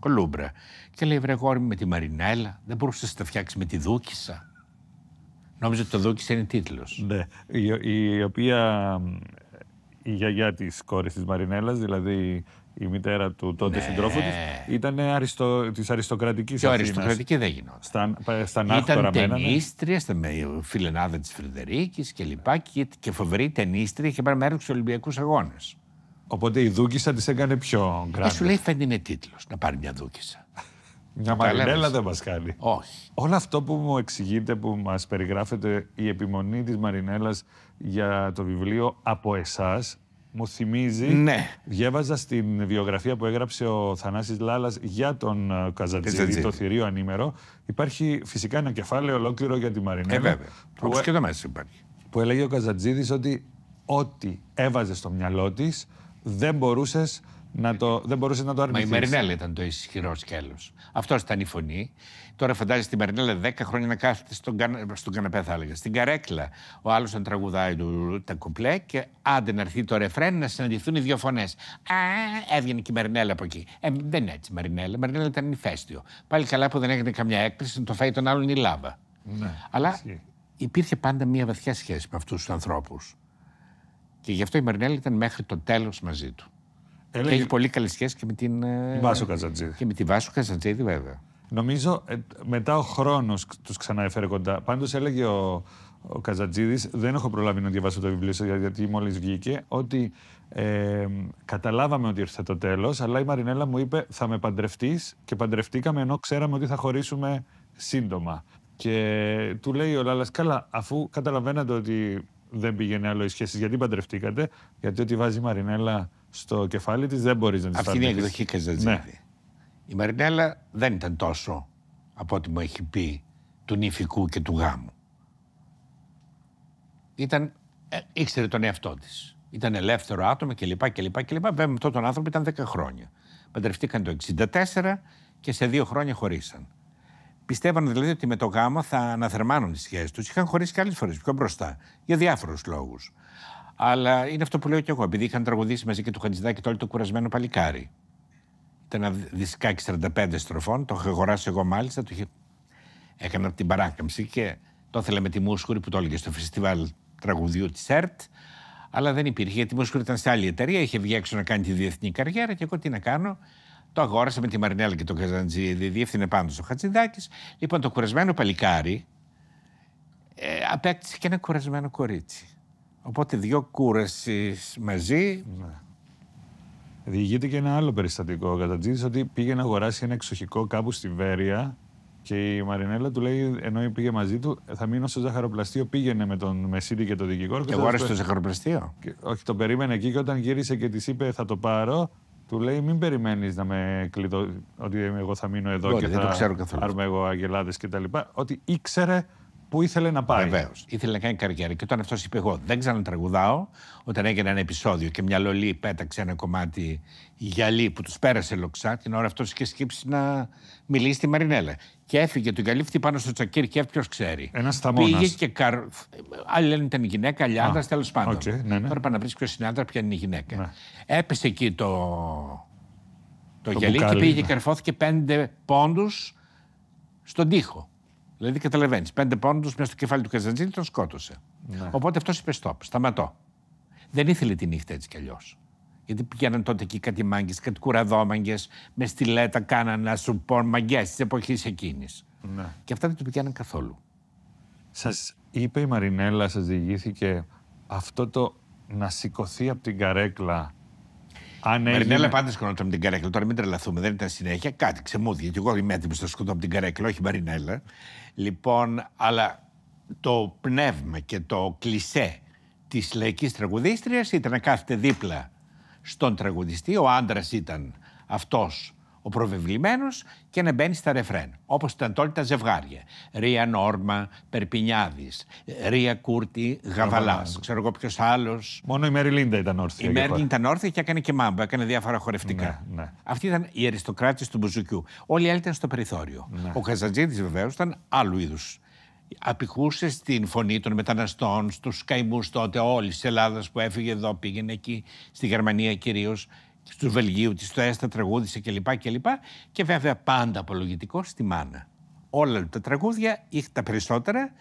κολούμπρα. Και λέει: Βρε με τη Μαρινέλα, δεν μπορούσες να τα φτιάξεις με τη Δούκησα. Νόμιζα ότι το Δόκη είναι τίτλος. Ναι. Η, οποία η γιαγιά της κόρης της Μαρινέλας, δηλαδή η μητέρα του τότε ναι. συντρόφου της, ήταν αριστο, της αριστοκρατικής Αθήνας. αριστοκρατική δεν γινόταν. Στα, ε, Ήταν ταινίστρια, με φιλενάδα τη Φρεντερίκη και λοιπά και, και φοβερή ταινίστρια και πάρει μέρος στους Ολυμπιακούς Αγώνες. Οπότε η Δούκησα της έκανε πιο γκράντα. Ε, Τι σου λέει φαίνεται είναι τίτλος να πάρει μια Δούκησα. Μια μαρινέλα δεν μας κάνει. Όχι. Όλο αυτό που μου εξηγείτε, που μας περιγράφετε, η επιμονή της Μαρινέλας για το βιβλίο από εσάς, μου θυμίζει. Ναι. Διέβαζα στην βιογραφία που έγραψε ο Θανάσης Λάλας για τον ε, Καζατζίδη, το θηρίο ανήμερο. Υπάρχει φυσικά ένα κεφάλαιο ολόκληρο για τη Μαρινέλα. Ε, βέβαια. Που, Όπως ε- και το μέσα υπάρχει. Που έλεγε ο Καζατζήτη ότι ό,τι έβαζες στο μυαλό της δεν μπορούσες. Να το, δεν μπορούσες να το αρνηθείς. Μα η Μαρινέλα ήταν το ισχυρό σκέλος. Αυτός ήταν η φωνή. Τώρα φαντάζεσαι τη Μαρινέλα 10 χρόνια να κάθεται στον, στον καναπέ, θα έλεγα. Στην καρέκλα. Ο άλλος να τραγουδάει του, τα κουμπλέ, και άντε να έρθει το ρεφρέν να συναντηθούν οι δύο φωνές. Α, έβγαινε και η Μαρινέλα από εκεί. Ε, δεν είναι έτσι η Μαρινέλα. Η Μαρινέλα ήταν ηφαίστειο. Πάλι καλά που δεν έγινε καμιά έκπληση, να το φάει τον άλλον η λάβα. Ναι, Αλλά υπήρχε πάντα μια βαθιά σχέση με αυτούς τους ανθρώπους. Και γι' αυτό η Μαρινέλα ήταν μέχρι το τέλος μαζί του. Έλεγε... Και έχει πολύ καλή σχέση και με την. Ε, Βάσο Καζατζίδη. Και με τη Βάσο Καζατζίδη, βέβαια. Νομίζω ε, μετά ο χρόνος τους ξαναέφερε κοντά. Πάντως έλεγε ο, ο δεν έχω προλάβει να διαβάσω το βιβλίο γιατί μόλις βγήκε, ότι ε, καταλάβαμε ότι ήρθε το τέλος, αλλά η Μαρινέλα μου είπε θα με παντρευτείς και παντρευτήκαμε ενώ ξέραμε ότι θα χωρίσουμε σύντομα. Και του λέει ο Λάλας, καλά, αφού καταλαβαίνατε ότι δεν πήγαινε άλλο οι σχέσεις, γιατί παντρευτήκατε, γιατί ότι βάζει η Μαρινέλα στο κεφάλι της, δεν μπορείς να της Αυτή είναι η εκδοχή Καζατζίδη. Ναι. Η Μαρινέλα δεν ήταν τόσο από ό,τι μου έχει πει του νηφικού και του γάμου. Ήταν, ε, ήξερε τον εαυτό της. Ήταν ελεύθερο άτομο κλπ. κλπ, κλπ. Βέβαια, με αυτόν τον άνθρωπο ήταν 10 χρόνια. Παντρευτήκαν το 64 και σε δύο χρόνια χωρίσαν. Πιστεύαν δηλαδή ότι με το γάμο θα αναθερμάνουν τι σχέσεις τους. Είχαν χωρίσει και άλλες φορές πιο μπροστά. Για διάφορους λόγους. Αλλά είναι αυτό που λέω και εγώ. Επειδή είχαν τραγουδήσει μαζί και του Χατζηδάκη το όλο το κουρασμένο παλικάρι. Ήταν ένα δισκάκι 45 στροφών, το είχα αγοράσει εγώ μάλιστα. Το είχε... Έκανα την παράκαμψη και το ήθελα με τη Μούσχουρη που το έλεγε στο φεστιβάλ τραγουδιού της ΕΡΤ. Αλλά δεν υπήρχε γιατί η Μούσχουρη ήταν σε άλλη εταιρεία, είχε βγει έξω να κάνει τη διεθνή καριέρα και εγώ τι να κάνω. Το αγόρασα με τη Μαρινέλα και τον Καζαντζή, διεύθυνε πάντως ο Χατζηδάκης. Λοιπόν, το κουρασμένο παλικάρι ε, απέκτησε και ένα κουρασμένο κορίτσι. Οπότε δύο κούρεσεις μαζί. Ναι. Διηγείται και ένα άλλο περιστατικό. Ο ότι πήγε να αγοράσει ένα εξοχικό κάπου στη Βέρεια και η Μαρινέλα του λέει, ενώ πήγε μαζί του, θα μείνω στο ζαχαροπλαστείο. Πήγαινε με τον Μεσίδη και τον δικηγόρο. Και αγόρασε το ζαχαροπλαστείο. Και, όχι, τον περίμενε εκεί και όταν γύρισε και της είπε θα το πάρω, του λέει μην περιμένεις να με κλειδώσει Ότι εγώ θα μείνω εδώ και θα δεν το ξέρω καθόλου. εγώ αγελάδες κτλ. Ότι ήξερε που ήθελε να πάει. Βεβαίως. Ήθελε να κάνει καριέρα. Και όταν αυτός είπε: Εγώ δεν ξανατραγουδάω, όταν έγινε ένα επεισόδιο και μια λολή πέταξε ένα κομμάτι γυαλί που τους πέρασε λοξά, την ώρα αυτός είχε σκύψει να μιλήσει στη Μαρινέλα. Και έφυγε τον καλύφτη πάνω στο τσακίρ και ποιος ξέρει. Ένας σταμόνας. Πήγε και. Καρ... Άλλοι λένε ήταν η γυναίκα, άλλοι άντρα, τέλος πάντων. Okay, ναι, ναι. Τώρα πάνε να βρεις ποιος είναι άντρα, ποια είναι η γυναίκα. Ναι. Έπεσε εκεί το, το, το γυαλί και πήγε και καρφώθηκε πέντε πόντους στον τοίχο. Δηλαδή καταλαβαίνεις. Πέντε πόντους μέσα στο κεφάλι του Καζαντζίνη τον σκότωσε. Ναι. Οπότε αυτός είπε: στόπ, σταματώ. Δεν ήθελε τη νύχτα έτσι κι αλλιώς. Γιατί πήγαιναν τότε εκεί κάτι μάγκες, κάτι κουραδόμαγκε, με στιλέτα κάνανε να σου πω μαγκές της εποχής εκείνης. Ναι. Και αυτά δεν του πήγαιναν καθόλου. Σας είπε η Μαρινέλα, σας διηγήθηκε αυτό το να σηκωθεί από την καρέκλα αν έγινε... πάντα σκοτώνονταν από την καρέκλα. Τώρα μην τρελαθούμε, δεν ήταν συνέχεια. Κάτι ξεμούδια. Και εγώ είμαι έτοιμος να σκοτώ από την καρέκλα, όχι Μαρινέλα. Λοιπόν, αλλά το πνεύμα και το κλισέ της λαϊκής τραγουδίστριας ήταν να κάθεται δίπλα στον τραγουδιστή. Ο άντρας ήταν αυτός ο προβεβλημένος και να μπαίνει στα ρεφρέν. Όπως ήταν τότε τα ζευγάρια. Ρία Νόρμα, Περπινιάδης, Ρία Κούρτη, Γαβαλάς. Ξέρω εγώ ποιος άλλος. Μόνο η Μέρλιντα ήταν όρθια. Η Μέρλιντα ήταν όρθια και έκανε και μάμπα, έκανε διάφορα χορευτικά. Ναι, ναι. Αυτή ήταν η αριστοκράτη του Μπουζουκιού. Όλοι οι στο περιθώριο. Ναι. Ο Καζατζίδη βεβαίως ήταν άλλου είδους Απηχούσε στην φωνή των μεταναστών, στους καημούς τότε όλης της Ελλάδας που έφυγε εδώ, πήγαινε εκεί, στη Γερμανία κυρίως. Στους Βελγίου, της το έστα τραγούδισε κλπ. κλπ. Και βέβαια πάντα απολογητικό στη μάνα. Όλα τα τραγούδια, τα περισσότερα,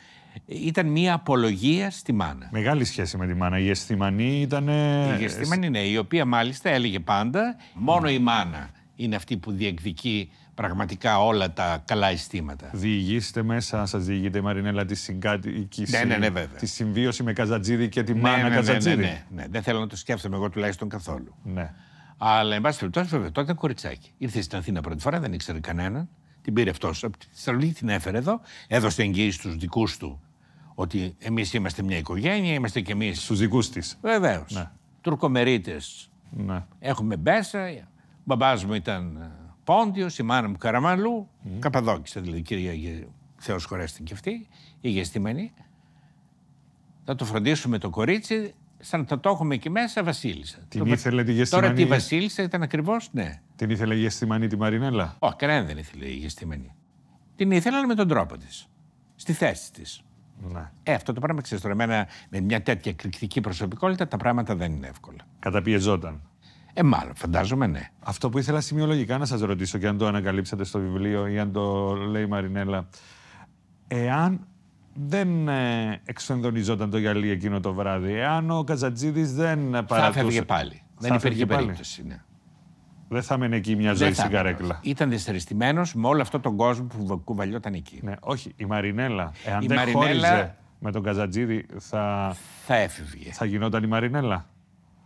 ήταν μια απολογία στη μάνα. Μεγάλη σχέση με τη μάνα. Η αισθημανή ήταν. Η αισθημανή ναι, η οποία μάλιστα έλεγε πάντα μόνο η μάνα είναι αυτή που διεκδικεί πραγματικά όλα τα καλά αισθήματα. Διηγήσετε μέσα, σα διηγείτε η Μαρινέλα τη συγκάτοικηση. Ναι, ναι, ναι, βέβαια. Τη συμβίωση με Καζατζίδη και τη ναι, μάνα ναι, Καζατζίδη. Ναι, ναι, ναι, ναι. Δεν θέλω να το σκέφτομαι εγώ τουλάχιστον καθόλου. Ναι. Αλλά, εν πάση περιπτώσει, βέβαια, τότε ήταν κοριτσάκι. Ήρθε στην Αθήνα πρώτη φορά, δεν ήξερε κανέναν. Την πήρε αυτός από τη Θεσσαλονίκη, την έφερε εδώ, έδωσε εγγύηση στους δικούς του ότι εμείς είμαστε μια οικογένεια, είμαστε κι εμείς. Στους δικούς της. Βεβαίως. Ναι. Τουρκομερίτες. Ναι. Έχουμε μπέσα. Ο μπαμπάς μου ήταν ε, Πόντιος, η μάνα μου Καραμαλού. Mm. Καπαδόκησα δηλαδή, κυρία Θεός χωρέστηκε αυτή, η Θα το φροντίσουμε το κορίτσι, σαν να το έχουμε εκεί μέσα Βασίλισσα. Την το... ήθελε τη Γεστημανή. Τώρα τη Βασίλισσα ήταν ακριβώς, ναι. Την ήθελε η Γεστημανή τη Μαρινέλα. Όχι, κανένα δεν ήθελε η Γεστημανή. Την ήθελαν με τον τρόπο της. Στη θέση της. Ναι. Ε, αυτό το πράγμα ξέρεις τώρα. με μια τέτοια εκρηκτική προσωπικότητα τα πράγματα δεν είναι εύκολα. Καταπιεζόταν. Ε, μάλλον, φαντάζομαι, ναι. Αυτό που ήθελα σημειολογικά να σας ρωτήσω και αν το ανακαλύψατε στο βιβλίο ή αν το λέει η Μαρινέλα. Εάν δεν ε, εξενδονιζόταν το γυαλί εκείνο το βράδυ. Εάν ο Καζατζίδης δεν παρατούσε. Θα έφευγε πάλι. δεν υπήρχε περίπτωση. Ναι. Δεν θα μείνει εκεί μια ζωή στην καρέκλα. Ήταν δυστεριστημένο με όλο αυτόν τον κόσμο που κουβαλιόταν εκεί. Ναι, όχι, η Μαρινέλα. Εάν η δεν Μαρινέλα... με τον Καζατζίδη, θα. Θα έφευγε. Θα γινόταν η Μαρινέλα.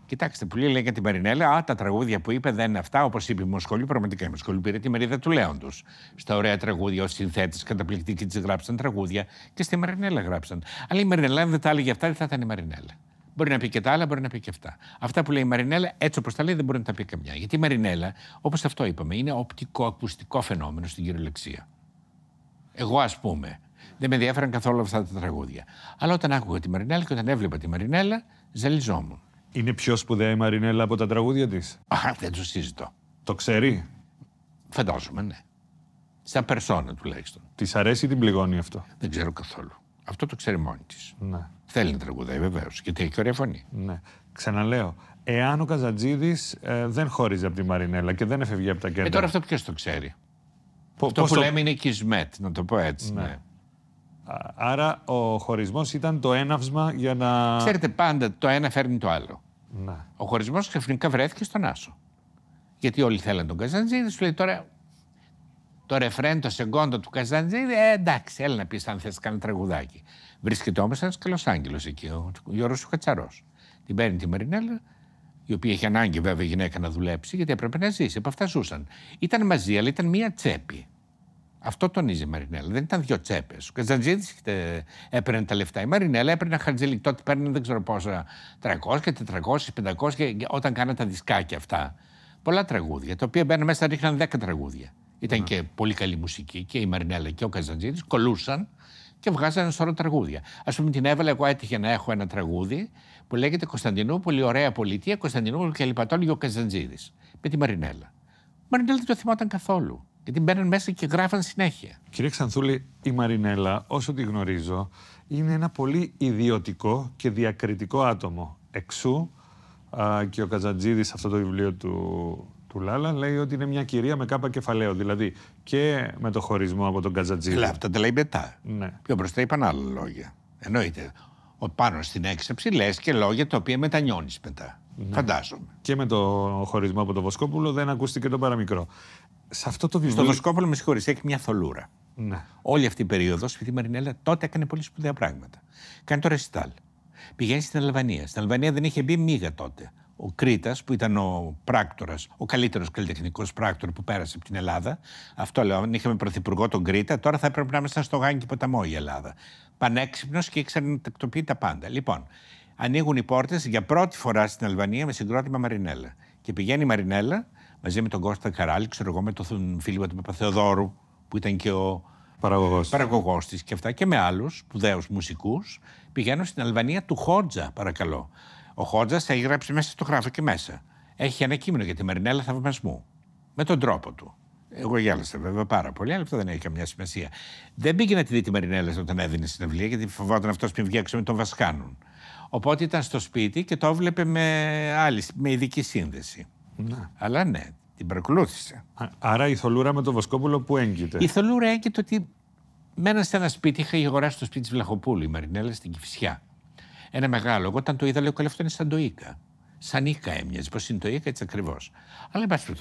Κοιτάξτε, που λέει για την Μαρινέλα, α, τα τραγούδια που είπε δεν είναι αυτά. Όπως είπε η Μοσχολή, πραγματικά η Μοσχολή πήρε τη μερίδα του λέοντο. Στα ωραία τραγούδια, ως συνθέτης καταπληκτική της γράψαν τραγούδια και στη Μαρινέλα γράψαν. Αλλά η Μαρινέλα, αν δεν τα έλεγε αυτά, δεν θα ήταν η Μαρινέλα. Μπορεί να πει και τα άλλα, μπορεί να πει και αυτά. Αυτά που λέει η Μαρινέλα, έτσι όπως τα λέει, δεν μπορεί να τα πει καμιά. Γιατί η Μαρινέλα, όπως αυτό είπαμε, είναι οπτικό-ακουστικό φαινόμενο στην κυριολεξία. Εγώ, ας πούμε, δεν με ενδιαφέραν καθόλου αυτά τα τραγούδια. Αλλά όταν άκουγα τη Μαρινέλα και όταν έβλεπα τη Μαρινέλα, ζαλιζόμουν. Είναι πιο σπουδαία η Μαρινέλα από τα τραγούδια της. Αχ, δεν το συζητώ. Το ξέρει. Φαντάζομαι, ναι. Σαν περσόνα τουλάχιστον. Της αρέσει ή την πληγώνει αυτό. Δεν ξέρω καθόλου. Αυτό το ξέρει μόνη της. Ναι. Θέλει να τραγουδάει βεβαίως. Γιατί έχει ωραία φωνή. Ναι. Ξαναλέω. Εάν ο Καζατζίδης ε, δεν χώριζε από τη Μαρινέλα και δεν έφευγε από τα κέντρα. Ε, τώρα αυτό ποιος το ξέρει. Πο, αυτό που λέμε είναι κισμέτ, να το πω έτσι. Ναι. ναι. Άρα ο χωρισμός ήταν το έναυσμα για να. Ξέρετε, πάντα το ένα φέρνει το άλλο. Ναι. Ο χωρισμός ξαφνικά βρέθηκε στον Άσο. Γιατί όλοι θέλαν τον Καζαντζήδη, σου λέει τώρα το ρεφρέν, το σεγκόντο του Καζαντζήδη, ε, εντάξει, έλα να πεις αν θες κανένα τραγουδάκι. Βρίσκεται όμως ένας καλό άγγελο εκεί, ο Γιώργο Χατσαρός. Την παίρνει τη Μαρινέλα, η οποία είχε ανάγκη βέβαια η γυναίκα να δουλέψει, γιατί έπρεπε να ζήσει. Από αυτά ζούσαν. Ήταν μαζί, αλλά ήταν μία τσέπη. Αυτό τονίζει η Μαρινέλα. Δεν ήταν δύο τσέπες. Ο Καζαντζίδη έπαιρνε τα λεφτά. Η Μαρινέλα έπαιρνε χαρτζελί. Τότε παίρνει δεν ξέρω πόσα. 300, 400, 500 και όταν κάνανε τα δισκάκια αυτά. Πολλά τραγούδια. Τα οποία μπαίνανε μέσα, ρίχναν 10 τραγούδια. Ήταν ναι. και πολύ καλή μουσική και η Μαρινέλα και ο Καζαντζίδη. Κολούσαν και βγάζανε σωρό τραγούδια. Ας πούμε την έβαλα, εγώ έτυχε να έχω ένα τραγούδι που λέγεται Κωνσταντινούπολη, ωραία πολιτεία, Κωνσταντινούπολη και λοιπά. ο Καζαντζίδη με τη Μαρινέλα. Μαρινέλα το θυμόταν καθόλου. Γιατί μπαίνουν μέσα και γράφαν συνέχεια. Κύριε Ξανθούλη, η Μαρινέλα, όσο τη γνωρίζω, είναι ένα πολύ ιδιωτικό και διακριτικό άτομο. Εξού α, και ο Καζαντζίδης, σε αυτό το βιβλίο του, του Λάλα λέει ότι είναι μια κυρία με κάπα κεφαλαίο. Δηλαδή και με το χωρισμό από τον Καζαντζίδη. Λέει αυτά τα λέει μετά. Ναι. Πιο μπροστά είπαν άλλα λόγια. Εννοείται. Ο πάνω στην έξαψη λες και λόγια τα οποία μετανιώνεις μετά. Ναι. Φαντάζομαι. Και με το χωρισμό από τον Βοσκόπουλο δεν ακούστηκε το παραμικρό σε αυτό το βιβλίο. Στο Βοσκόπουλο, με συγχωρείτε, έχει μια θολούρα. Ναι. Όλη αυτή η περίοδος, επειδή η Μαρινέλα τότε έκανε πολύ σπουδαία πράγματα. Κάνει το ρεσιτάλ. Πηγαίνει στην Αλβανία. Στην Αλβανία δεν είχε μπει μίγα τότε. Ο Κρήτας, που ήταν ο πράκτορας, ο καλύτερος καλλιτεχνικός πράκτορα που πέρασε από την Ελλάδα. Αυτό λέω. Αν είχαμε πρωθυπουργό τον Κρήτα, τώρα θα έπρεπε να είμαστε στο Γάνγκη ποταμό η Ελλάδα. Πανέξυπνος και ήξερε να τακτοποιεί τα πάντα. Λοιπόν, ανοίγουν οι πόρτες για πρώτη φορά στην Αλβανία με συγκρότημα Μαρινέλα. Και πηγαίνει η Μαρινέλα μαζί με τον Κώστα Καράλη, ξέρω εγώ, με τον Φίλιππο του Παπαθεοδόρου, που ήταν και ο παραγωγός της και αυτά, και με άλλους σπουδαίους μουσικούς, πηγαίνω στην Αλβανία του Χότζα, παρακαλώ. Ο Χότζας έγραψε μέσα στο γράφω και μέσα. Έχει ένα κείμενο για τη Μαρινέλα θαυμασμού. Με τον τρόπο του. Εγώ γέλασα βέβαια πάρα πολύ, αλλά αυτό δεν έχει καμιά σημασία. Δεν πήγε να τη δει τη Μαρινέλα όταν έδινε στην αυλία, γιατί φοβόταν αυτός που βγει με τον Βασκάνουν. Οπότε ήταν στο σπίτι και το έβλεπε με, άλλη, με ειδική σύνδεση. Να. Αλλά ναι, την παρακολούθησε. Άρα η θολούρα με το Βοσκόπουλο που έγκυται. Η θολούρα έγκυται ότι μένα σε ένα σπίτι, είχα αγοράσει το σπίτι της Βλαχοπούλου, η Μαρινέλα στην Κυφσιά. Ένα μεγάλο. Εγώ όταν το είδα, λέω: Καλά, αυτό είναι σαν το Ίκα. Σαν Ίκα έμοιαζε. Πώς είναι το Ίκα, έτσι ακριβώς. Αλλά εν πάση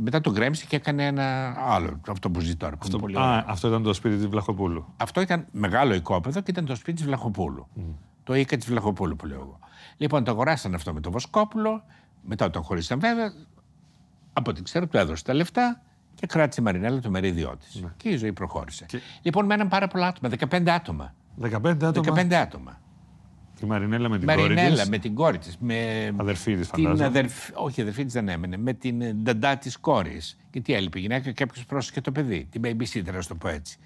μετά τον γκρέμισε και έκανε ένα άλλο. Αυτό που ζει Αυτό, πολύ α, αυτό ήταν το σπίτι της Βλαχοπούλου. Αυτό ήταν μεγάλο οικόπεδο και ήταν το σπίτι της Βλαχοπούλου. Το Ικα της Βλαχοπούλου που λέω εγώ. Λοιπόν, το αγοράσαν αυτό με το Βοσκόπουλο μετά όταν χωρίσαν βέβαια, από ό,τι ξέρω, του έδωσε τα λεφτά και κράτησε η Μαρινέλα το μερίδιό της. Ναι. Και η ζωή προχώρησε. Και... Λοιπόν, μέναν πάρα πολλά άτομα, 15 άτομα. 15 άτομα. 15 άτομα. Η Μαρινέλα με την Μαρινέλα κόρη της. με την κόρη της. Με αδερφή της φαντάζομαι. Όχι, αδερφή της δεν έμενε. Με την νταντά της κόρης. Γιατί έλειπε η γυναίκα, κάποιος πρόσεχε το παιδί. Την babysitter, να το πω έτσι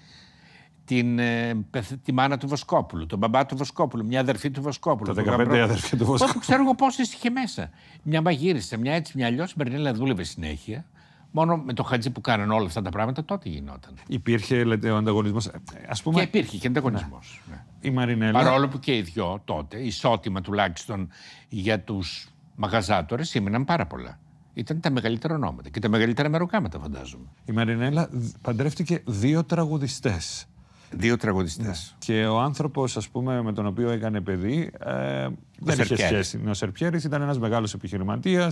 την, ε, τη μάνα του Βοσκόπουλου, τον μπαμπά του Βοσκόπουλου, μια αδερφή του Βοσκόπουλου. Τα 15 αδερφή του Βοσκόπουλου. Ξέρω εγώ πόσε είχε μέσα. Μια μαγείρισε, μια έτσι, μια αλλιώς. Η Μπερνέλα δούλευε συνέχεια. Μόνο με το χατζή που κάνανε όλα αυτά τα πράγματα τότε γινόταν. Υπήρχε λέτε, ο ανταγωνισμός. Πούμε... Και υπήρχε και ανταγωνισμός. Ναι. ναι. Η Μαρινέλα. Παρόλο που και οι δυο τότε, ισότιμα τουλάχιστον για τους μαγαζάτορες, σήμαιναν πάρα πολλά. Ήταν τα μεγαλύτερα ονόματα και τα μεγαλύτερα μεροκάματα, φαντάζομαι. Η Μαρινέλα παντρεύτηκε δύο τραγουδιστές. Δύο τραγουδιστές. Ναι. Και ο άνθρωπος, ας πούμε, με τον οποίο έκανε παιδί, ε, δεν είχε σχέση. Ο Σερπιέρης ήταν ένας μεγάλος επιχειρηματίας.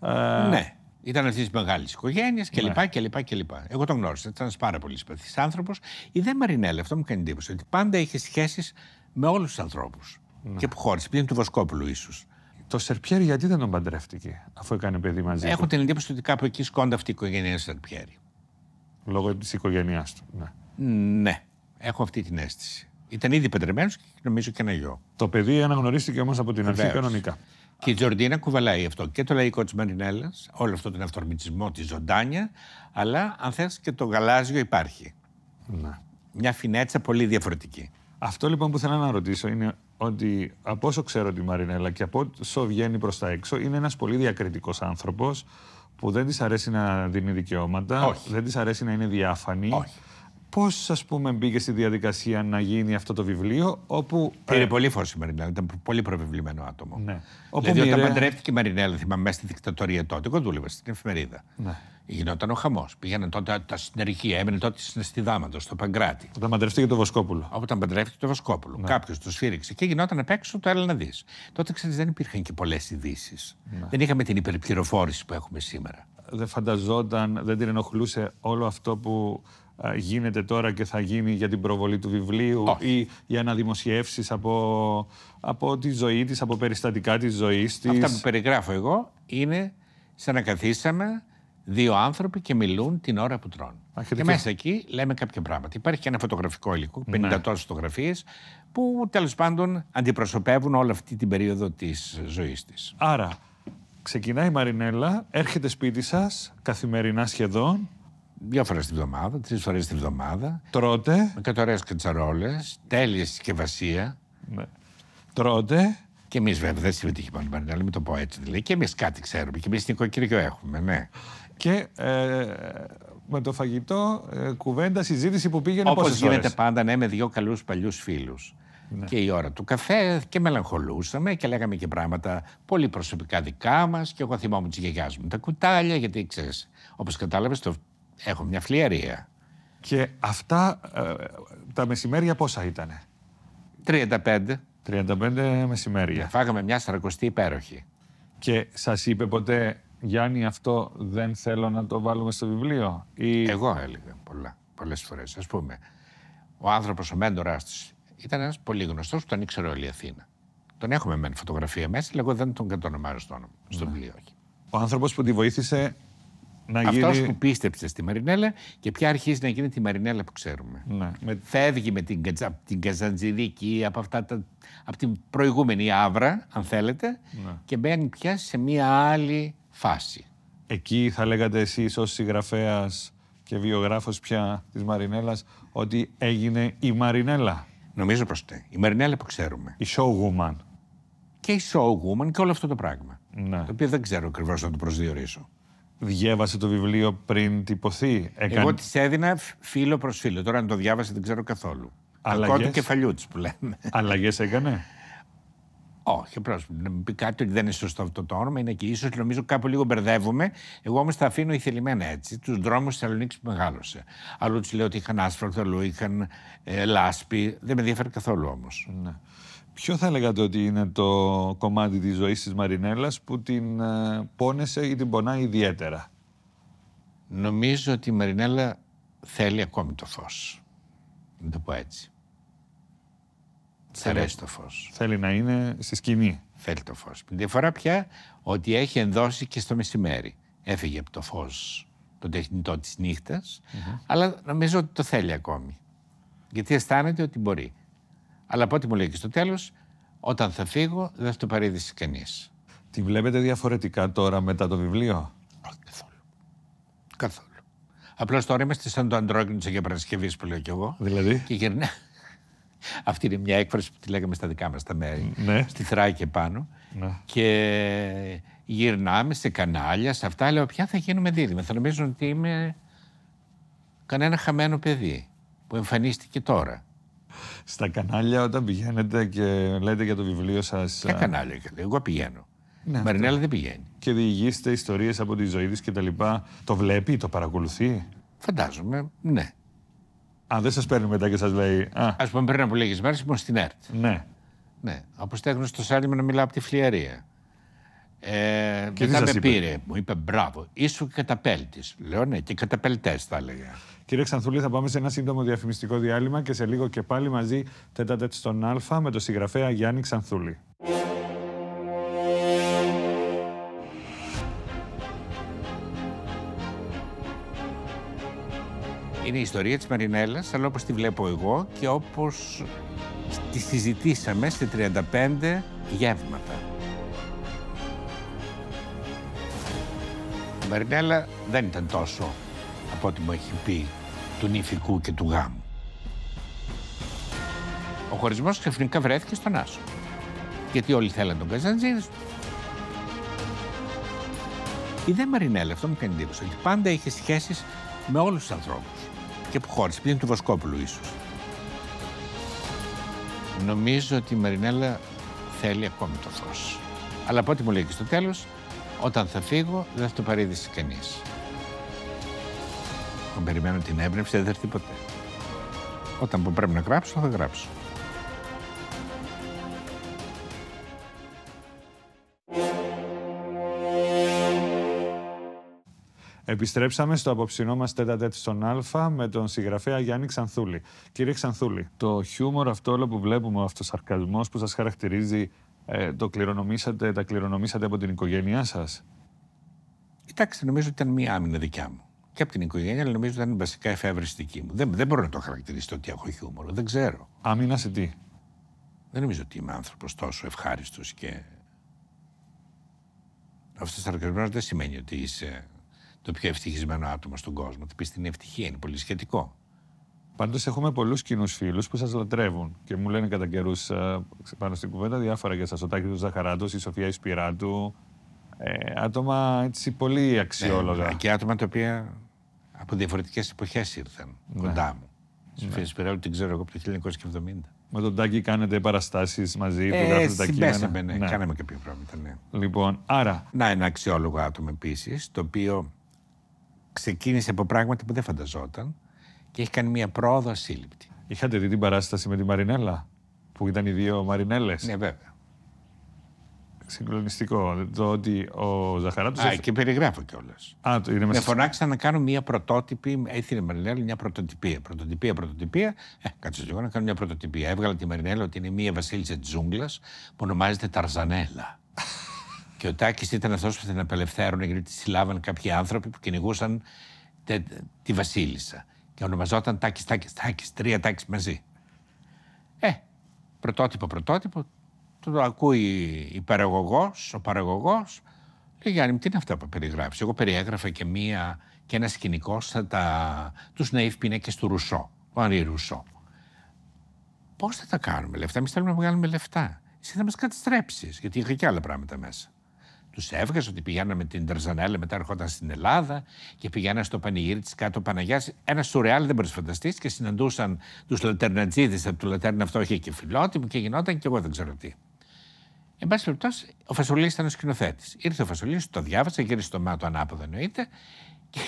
Ε, ναι. Ήταν αυτής της μεγάλης οικογένειας κλπ. Ναι. Εγώ τον γνώρισα. Ήταν ένας πάρα πολύ συμπαθής άνθρωπος. Η Δε Μαρινέλη, αυτό μου κάνει εντύπωση, ότι πάντα είχε σχέσεις με όλους τους ανθρώπους. Ναι. Και που χώρισε, πήγαινε του Βοσκόπουλου ίσως. Το Σερπιέρη γιατί δεν τον παντρεύτηκε, αφού έκανε παιδί μαζί. Έχω του. την εντύπωση ότι κάπου εκεί σκόνται αυτή η οικογένεια Λόγω της οικογένειάς του. Ναι. ναι. Έχω αυτή την αίσθηση. Ήταν ήδη παντρεμένος και νομίζω και ένα γιο. Το παιδί αναγνωρίστηκε όμως από την αρχή κανονικά. Και η Τζορντίνα κουβαλάει αυτό και το λαϊκό της Μαρινέλα, όλο αυτό τον αυτορμητισμό, τη ζωντάνια, αλλά αν θες και το γαλάζιο υπάρχει. Να. Μια φινέτσα πολύ διαφορετική. Αυτό λοιπόν που θέλω να ρωτήσω είναι ότι από όσο ξέρω τη Μαρινέλα και από όσο βγαίνει προς τα έξω, είναι ένας πολύ διακριτικός άνθρωπος που δεν της αρέσει να δίνει δικαιώματα, Όχι. δεν της αρέσει να είναι διάφανη. Πώς ας πούμε μπήκε στη διαδικασία να γίνει αυτό το βιβλίο όπου... Ε, Πήρε πολύ φως η Μαρινέλα, ήταν πολύ προβεβλημένο άτομο. Ναι. Δηλαδή, όπου δηλαδή μοίρα... όταν παντρεύτηκε η Μαρινέλα, θυμάμαι, μέσα στη δικτατορία τότε, εγώ δούλευα στην εφημερίδα. Ναι. Γινόταν ο χαμός. Πήγαιναν τότε τα συνεργεία, έμενε τότε στη Δάματο, στο Παγκράτη. Όταν παντρεύτηκε το Βοσκόπουλο. Όταν παντρεύτηκε το Βοσκόπουλο. Ναι. Κάποιος του σφύριξε και γινόταν απ' έξω, το έλα να δεις. Τότε ξέρεις, δεν υπήρχαν και πολλές ειδήσει. Ναι. Δεν είχαμε την υπερπληροφόρηση που έχουμε σήμερα. Δεν φανταζόταν, δεν την ενοχλούσε όλο αυτό που γίνεται τώρα και θα γίνει για την προβολή του βιβλίου ή για να από, από τη ζωή της, από περιστατικά της ζωής της. Αυτά που περιγράφω εγώ είναι σαν να καθίσαμε δύο άνθρωποι και μιλούν την ώρα που τρώνε. Και μέσα εκεί λέμε κάποια πράγματα. Υπάρχει και ένα φωτογραφικό υλικό, 50 ναι. τόσες φωτογραφίες, που τέλος πάντων αντιπροσωπεύουν όλη αυτή την περίοδο της ζωής της. Άρα, ξεκινάει η Μαρινέλα, έρχεται σπίτι σας καθημερινά σχεδόν δύο φορές τη βδομάδα, τρεις φορές τη βδομάδα. Τρώτε. Με κατορές κατσαρόλες, τέλεια συσκευασία. Ναι. Τρώτε. Και εμείς βέβαια, δεν συμμετείχε μόνο η Μαρινέλα, μην το πω έτσι. Δηλαδή. Και εμείς κάτι ξέρουμε. Και εμείς νοικοκυριό έχουμε, ναι. Και ε, με το φαγητό, ε, κουβέντα, συζήτηση που πήγαινε Όπως Όπω γίνεται ώρες. πάντα, ναι, με δύο καλούς παλιούς φίλους. Ναι. Και η ώρα του καφέ και μελαγχολούσαμε και λέγαμε και πράγματα πολύ προσωπικά δικά μας και εγώ θυμόμουν τη γιαγιάς μου τα κουτάλια γιατί ξέρεις. Όπως κατάλαβες. το Έχω μια φλιαρία. Και αυτά ε, τα μεσημέρια πόσα ήτανε. 35. 35 μεσημέρια. Ναι, φάγαμε μια στρακοστή υπέροχη. Και σας είπε ποτέ, Γιάννη, αυτό δεν θέλω να το βάλουμε στο βιβλίο. Εγώ έλεγα πολλά, πολλές φορές. Ας πούμε, ο άνθρωπος, ο μέντορας της, ήταν ένας πολύ γνωστός που τον ήξερε όλη η Αθήνα. Τον έχουμε μεν φωτογραφία μέσα, αλλά εγώ δεν τον κατονομάζω στο όνομα, στο ναι. βιβλίο. Ο άνθρωπος που τη βοήθησε να που πίστεψε στη Μαρινέλα και πια αρχίζει να γίνει τη Μαρινέλα που ξέρουμε. Ναι. Φεύγει με την, κατζα... την Καζαντζιδίκη από, τα... από την προηγούμενη άβρα, αν θέλετε, ναι. και μπαίνει πια σε μία άλλη φάση. Εκεί θα λέγατε εσείς ως συγγραφέας και βιογράφος πια της Μαρινέλας ότι έγινε η Μαρινέλα. Νομίζω πως ναι. Η Μαρινέλα που ξέρουμε. Η showwoman. Και η showwoman και όλο αυτό το πράγμα. Ναι. Το οποίο δεν ξέρω ακριβώς να το προσδιορίσω διέβασε το βιβλίο πριν τυπωθεί. Εγώ της έδινα φίλο προς φίλο. Τώρα αν το διάβασε δεν ξέρω καθόλου. Αλλαγές. Ακούω του κεφαλιού τη που λέμε. Αλλαγές έκανε. Όχι, απλώ να μου πει κάτι ότι δεν είναι σωστό αυτό το όνομα, είναι και ίσως νομίζω κάπου λίγο μπερδεύουμε, Εγώ όμως τα αφήνω η ηθελημένα έτσι, τους δρόμους της Θεσσαλονίκης που μεγάλωσε. Αλλού του λέω ότι είχαν άσφαλτο, αλλού είχαν ε, λάσπη. Δεν με ενδιαφέρει καθόλου όμως. Ναι. Ποιο θα λέγατε ότι είναι το κομμάτι της ζωής της Μαρινέλλας που την ε, πόνεσε ή την πονάει ιδιαίτερα. Νομίζω ότι η Μαρινέλλα θέλει ακόμη το φως. Να το πω έτσι. Θέλει το φως. Θέλει να είναι στη σκηνή. Θέλει το φως. Την διαφορά πια ότι έχει ενδώσει και στο μεσημέρι. Έφυγε από το φως το τεχνητό της νύχτας, αλλά νομίζω ότι το θέλει ακόμη. Γιατί αισθάνεται ότι μπορεί. Αλλά από ό,τι μου λέει και στο τέλος, όταν θα φύγω, δεν θα το παρήδησε κανεί. Τη βλέπετε διαφορετικά τώρα μετά το βιβλίο. Όχι καθόλου. Καθόλου. Απλώς τώρα είμαστε σαν το Αντρόκινο τη Αγιαπαρασκευή που λέω κι εγώ. Δηλαδή. Και γυρνά. Αυτή είναι μια έκφραση που τη λέγαμε στα δικά μας τα μέρη. Ναι. Στη Θράκη πάνω. Ναι. Και γυρνάμε σε κανάλια, σε αυτά. Λέω πια θα γίνουμε δίδυμα. Θα νομίζουν ότι είμαι κανένα χαμένο παιδί που εμφανίστηκε τώρα στα κανάλια όταν πηγαίνετε και λέτε για το βιβλίο σας. Τα κανάλια, εγώ πηγαίνω. Ναι, Μαρινέλα δεν πηγαίνει. Και διηγήστε ιστορίες από τη ζωή της λοιπά Το βλέπει, το παρακολουθεί. Φαντάζομαι, ναι. Α, δεν σας παίρνει μετά και σας λέει. Α Ας πούμε, πριν από λίγες μέρες ήμουν στην ΕΡΤ. Ναι. ναι. στο Σάλιμα να μιλάω από τη φλιαρία. Ε, και μετά με πήρε, μου είπε μπράβο, είσαι καταπέλτης. Λέω ναι, και καταπελτές θα έλεγα. Κύριε Ξανθούλη, θα πάμε σε ένα σύντομο διαφημιστικό διάλειμμα και σε λίγο και πάλι μαζί τέταρτετ στον Α με τον συγγραφέα Γιάννη Ξανθούλη. Είναι η ιστορία της Μαρινέλλας, αλλά όπως τη βλέπω εγώ και όπως τη συζητήσαμε σε 35 γεύματα. Η Μαρινέλα δεν ήταν τόσο από ό,τι μου έχει πει, του νηφικού και του γάμου. Ο χωρισμός ξαφνικά βρέθηκε στον Άσο. Γιατί όλοι θέλαν τον Καζαντζίδη Η Δε Μαρινέλα, αυτό μου κάνει εντύπωση, ότι πάντα είχε σχέσεις με όλους τους ανθρώπους. Και που χώρισε, πήγαινε του Βοσκόπουλου ίσως. Νομίζω ότι η Μαρινέλα θέλει ακόμη το φως. Αλλά από ό,τι μου λέει και στο τέλος, όταν θα φύγω δεν θα το παρήδησε κανείς. Τον περιμένω την έμπνευση, δεν θα έρθει ποτέ. Όταν πρέπει να γράψω, θα γράψω. Επιστρέψαμε στο απόψινό μας τέταρτ στον Α με τον συγγραφέα Γιάννη Ξανθούλη. Κύριε Ξανθούλη, το χιούμορ αυτό όλο που βλέπουμε, ο αυτοσαρκασμός που σας χαρακτηρίζει, ε, το κληρονομήσατε, τα κληρονομήσατε από την οικογένειά σας. Κοιτάξτε, νομίζω ότι ήταν μία άμυνα δικιά μου και από την οικογένεια, αλλά νομίζω ότι ήταν βασικά δική μου. Δεν, δεν μπορώ να το χαρακτηρίσω ότι έχω χιούμορο. Δεν ξέρω. Αμήνα σε τι. Δεν νομίζω ότι είμαι άνθρωπος τόσο ευχάριστος και. Αυτό σαρκασμένο δεν σημαίνει ότι είσαι το πιο ευτυχισμένο άτομο στον κόσμο. Τι πει την ευτυχία, είναι πολύ σχετικό. Πάντως, έχουμε πολλούς κοινούς φίλους που σας λατρεύουν και μου λένε κατά καιρούς ε, πάνω στην κουβέντα διάφορα για σας. Ο Τάκης του η Σοφία Ισπυράτου. Ε, άτομα έτσι πολύ ναι, αξιόλογα. και άτομα τα οποία από διαφορετικές εποχές ήρθαν ναι. κοντά μου. Ναι. Στην Σοφία Σπυράλου την ξέρω εγώ από το 1970. Με τον Τάκη κάνετε παραστάσεις μαζί, του, ε, γράφετε τα κείμενα. Ναι, ναι. κάναμε κάποια πράγματα. Ναι. Λοιπόν, άρα. Να, ένα αξιόλογο άτομο επίσης, το οποίο ξεκίνησε από πράγματα που δεν φανταζόταν και έχει κάνει μια πρόοδο ασύλληπτη. Είχατε δει την παράσταση με τη Μαρινέλα, που ήταν οι δύο Μαρινέλες. Ναι, βέβαια. Συγκλονιστικό. Το ότι ο Ζαχαράτος. Α, και περιγράφω κιόλας. Α, το μέσα. φωνάξαν να κάνω μια πρωτότυπη. Έθινε η Μαρινέλα μια πρωτοτυπία. Πρωτοτυπία, πρωτοτυπία. Ε, κάτσε λίγο να κάνω μια πρωτοτυπία. Έβγαλε τη Μαρινέλα ότι είναι μια βασίλισσα τζούγκλας που ονομάζεται Ταρζανέλα. και ο Τάκης ήταν αυτός που την απελευθέρωνε γιατί τη συλλάβαν κάποιοι άνθρωποι που κυνηγούσαν τε, τη Βασίλισσα. Και ονομαζόταν Τάκης, Τάκης, Τάκης, τρία Τάκης μαζί. Ε, πρωτότυπο, πρωτότυπο το ακούει η παραγωγός, ο παραγωγός. λέει Γιάννη, τι είναι αυτά που περιγράφεις. Εγώ περιέγραφα και, μία, και ένα σκηνικό στα τα, ναΐφ πινέκες του Ρουσό, του Ανρί Ρουσό. Πώς θα τα κάνουμε λεφτά, εμείς θέλουμε να βγάλουμε λεφτά. Εσύ θα μας καταστρέψεις, γιατί είχα και άλλα πράγματα μέσα. Τους έβγαζε ότι πηγαίναμε την Τραζανέλα, μετά έρχονταν στην Ελλάδα και πηγαίναν στο πανηγύρι της κάτω Παναγιάς. Ένας σουρεάλ δεν μπορείς φανταστείς και συναντούσαν τους λατερνατζίδε από το λατέρνα αυτό, είχε και φιλότιμο και γινόταν και εγώ δεν ξέρω τι. Εν πάση περιπτώσει, ο Φασολής ήταν ο σκηνοθέτης. Ήρθε ο Φασολής, το διάβασε, γύρισε το μάτι ανάποδα εννοείται και,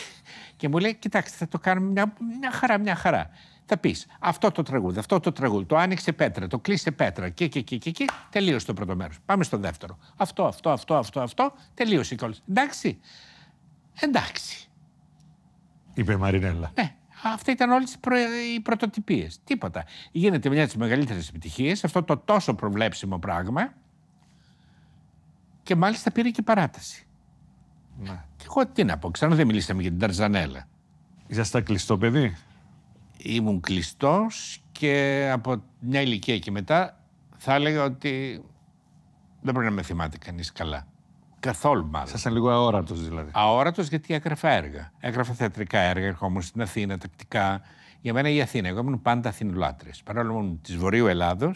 και, μου λέει: Κοιτάξτε, θα το κάνουμε μια, μια χαρά, μια χαρά. Θα πεις αυτό το τραγούδι, αυτό το τραγούδι, το άνοιξε πέτρα, το κλείσε πέτρα και εκεί, και, και, τελείωσε το πρώτο μέρος. Πάμε στο δεύτερο. Αυτό, αυτό, αυτό, αυτό, αυτό, τελείωσε κόλληση. Εντάξει. Εντάξει. Είπε η Μαρινέλα. Ναι. Αυτά ήταν όλες οι πρωτοτυπίες. Τίποτα. Γίνεται μια τη μεγαλύτερη επιτυχία αυτό το τόσο προβλέψιμο πράγμα και μάλιστα πήρε και παράταση. Ναι. Και εγώ τι να πω, ξανά δεν μιλήσαμε για την Ταρζανέλα. Ήσασταν κλειστό παιδί. Ήμουν κλειστός και από μια ηλικία και μετά θα έλεγα ότι δεν πρέπει να με θυμάται κανείς καλά. Καθόλου μάλλον. ήταν λίγο αόρατος δηλαδή. Αόρατος γιατί έγραφα έργα. Έγραφα θεατρικά έργα, ερχόμουν στην Αθήνα τακτικά για μένα η Αθήνα. Εγώ ήμουν πάντα Αθηνολάτρε. Παρόλο της Βορείου Ελλάδος,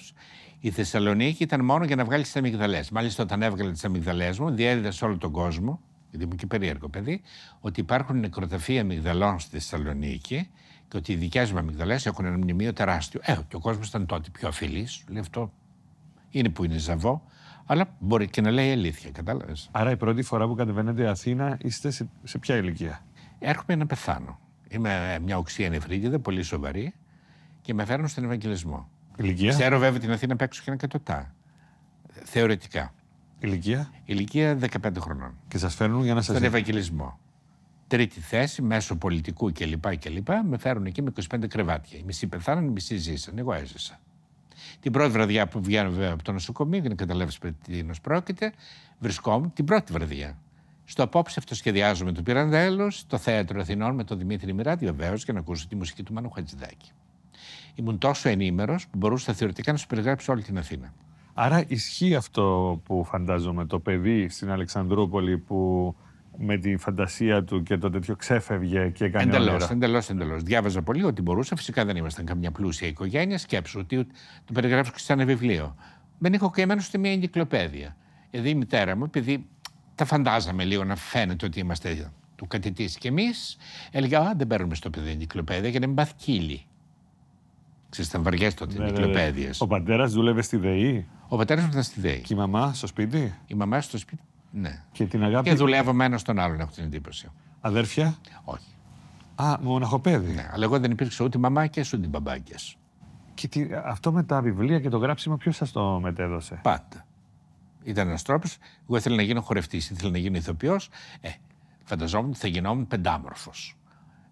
η Θεσσαλονίκη ήταν μόνο για να βγάλεις τις αμυγδαλές. Μάλιστα, όταν έβγαλε τις αμυγδαλές μου, διέδιδα σε όλο τον κόσμο, γιατί μου και περίεργο παιδί, ότι υπάρχουν νεκροταφεία αμυγδαλών στη Θεσσαλονίκη και ότι οι δικές μου αμυγδαλές έχουν ένα μνημείο τεράστιο. Ε, και ο κόσμος ήταν τότε πιο αφιλής. Λέει αυτό είναι που είναι ζαβό. Αλλά μπορεί και να λέει αλήθεια, κατάλαβες. Άρα η πρώτη φορά που κατεβαίνετε Αθήνα είστε σε, σε ποια ηλικία. Έρχομαι να πεθάνω. Είμαι ε, μια οξία νεφρίτιδα, πολύ σοβαρή, και με φέρνουν στον Ευαγγελισμό. Ηλικία. Ξέρω βέβαια την Αθήνα παίξω και ένα κατωτά, Θεωρητικά. Ηλικία. Ηλικία 15 χρονών. Και σας φέρνουν για να σας. Στον Ευαγγελισμό. Τρίτη θέση, μέσω πολιτικού κλπ. Με φέρνουν εκεί με 25 κρεβάτια. Οι μισοί πεθάναν, οι μισοί ζήσαν. Εγώ έζησα. Την πρώτη βραδιά που βγαίνω βέβαια από το νοσοκομείο, για να καταλάβεις τι πρόκειται, βρισκόμουν την πρώτη βραδιά στο απόψε σχεδιάζουμε το Πυραντέλο, το θέατρο Αθηνών με τον Δημήτρη Μιράτη, βεβαίως για να ακούσω τη μουσική του Μάνου Χατζηδάκη. Ήμουν τόσο ενήμερος που μπορούσα θεωρητικά να σου περιγράψω όλη την Αθήνα. Άρα ισχύει αυτό που φαντάζομαι το παιδί στην Αλεξανδρούπολη που με τη φαντασία του και το τέτοιο ξέφευγε και έκανε Εντελώς, εντελώς, εντελώς. Διάβαζα πολύ ότι μπορούσα. Φυσικά δεν ήμασταν καμιά πλούσια οικογένεια. Σκέψω ότι το περιγράψω και σαν βιβλίο. Δεν είχα καημένο στη μία εγκυκλοπαίδεια. Εδώ η μητέρα μου, επειδή τα φαντάζαμε λίγο να φαίνεται ότι είμαστε του κατητής. και εμεί Έλεγα, α, δεν παίρνουμε στο παιδί εγκυκλοπαίδεια για να μην πάθει κύλι. Ξέρεις, ήταν βαριές τότε οι ναι, ναι, ναι. Ο πατέρας δούλευε στη ΔΕΗ. Ο πατέρας μου ήταν στη ΔΕΗ. Και η μαμά στο σπίτι. Η μαμά στο σπίτι, ναι. Και, την αγάπη... και ένα στον άλλον, έχω την εντύπωση. Αδέρφια. Όχι. Α, μοναχοπέδι. Ναι, αλλά εγώ δεν υπήρξα ούτε και ούτε μπαμπάκια. Και τι, αυτό με τα βιβλία και το γράψιμο, ποιος σας το μετέδωσε. Πάντα. Ήταν ένας τρόπος. Εγώ ήθελα να γίνω χορευτής, ήθελα να γίνω ηθοποιός. Ε, φανταζόμουν ότι θα γινόμουν πεντάμορφος.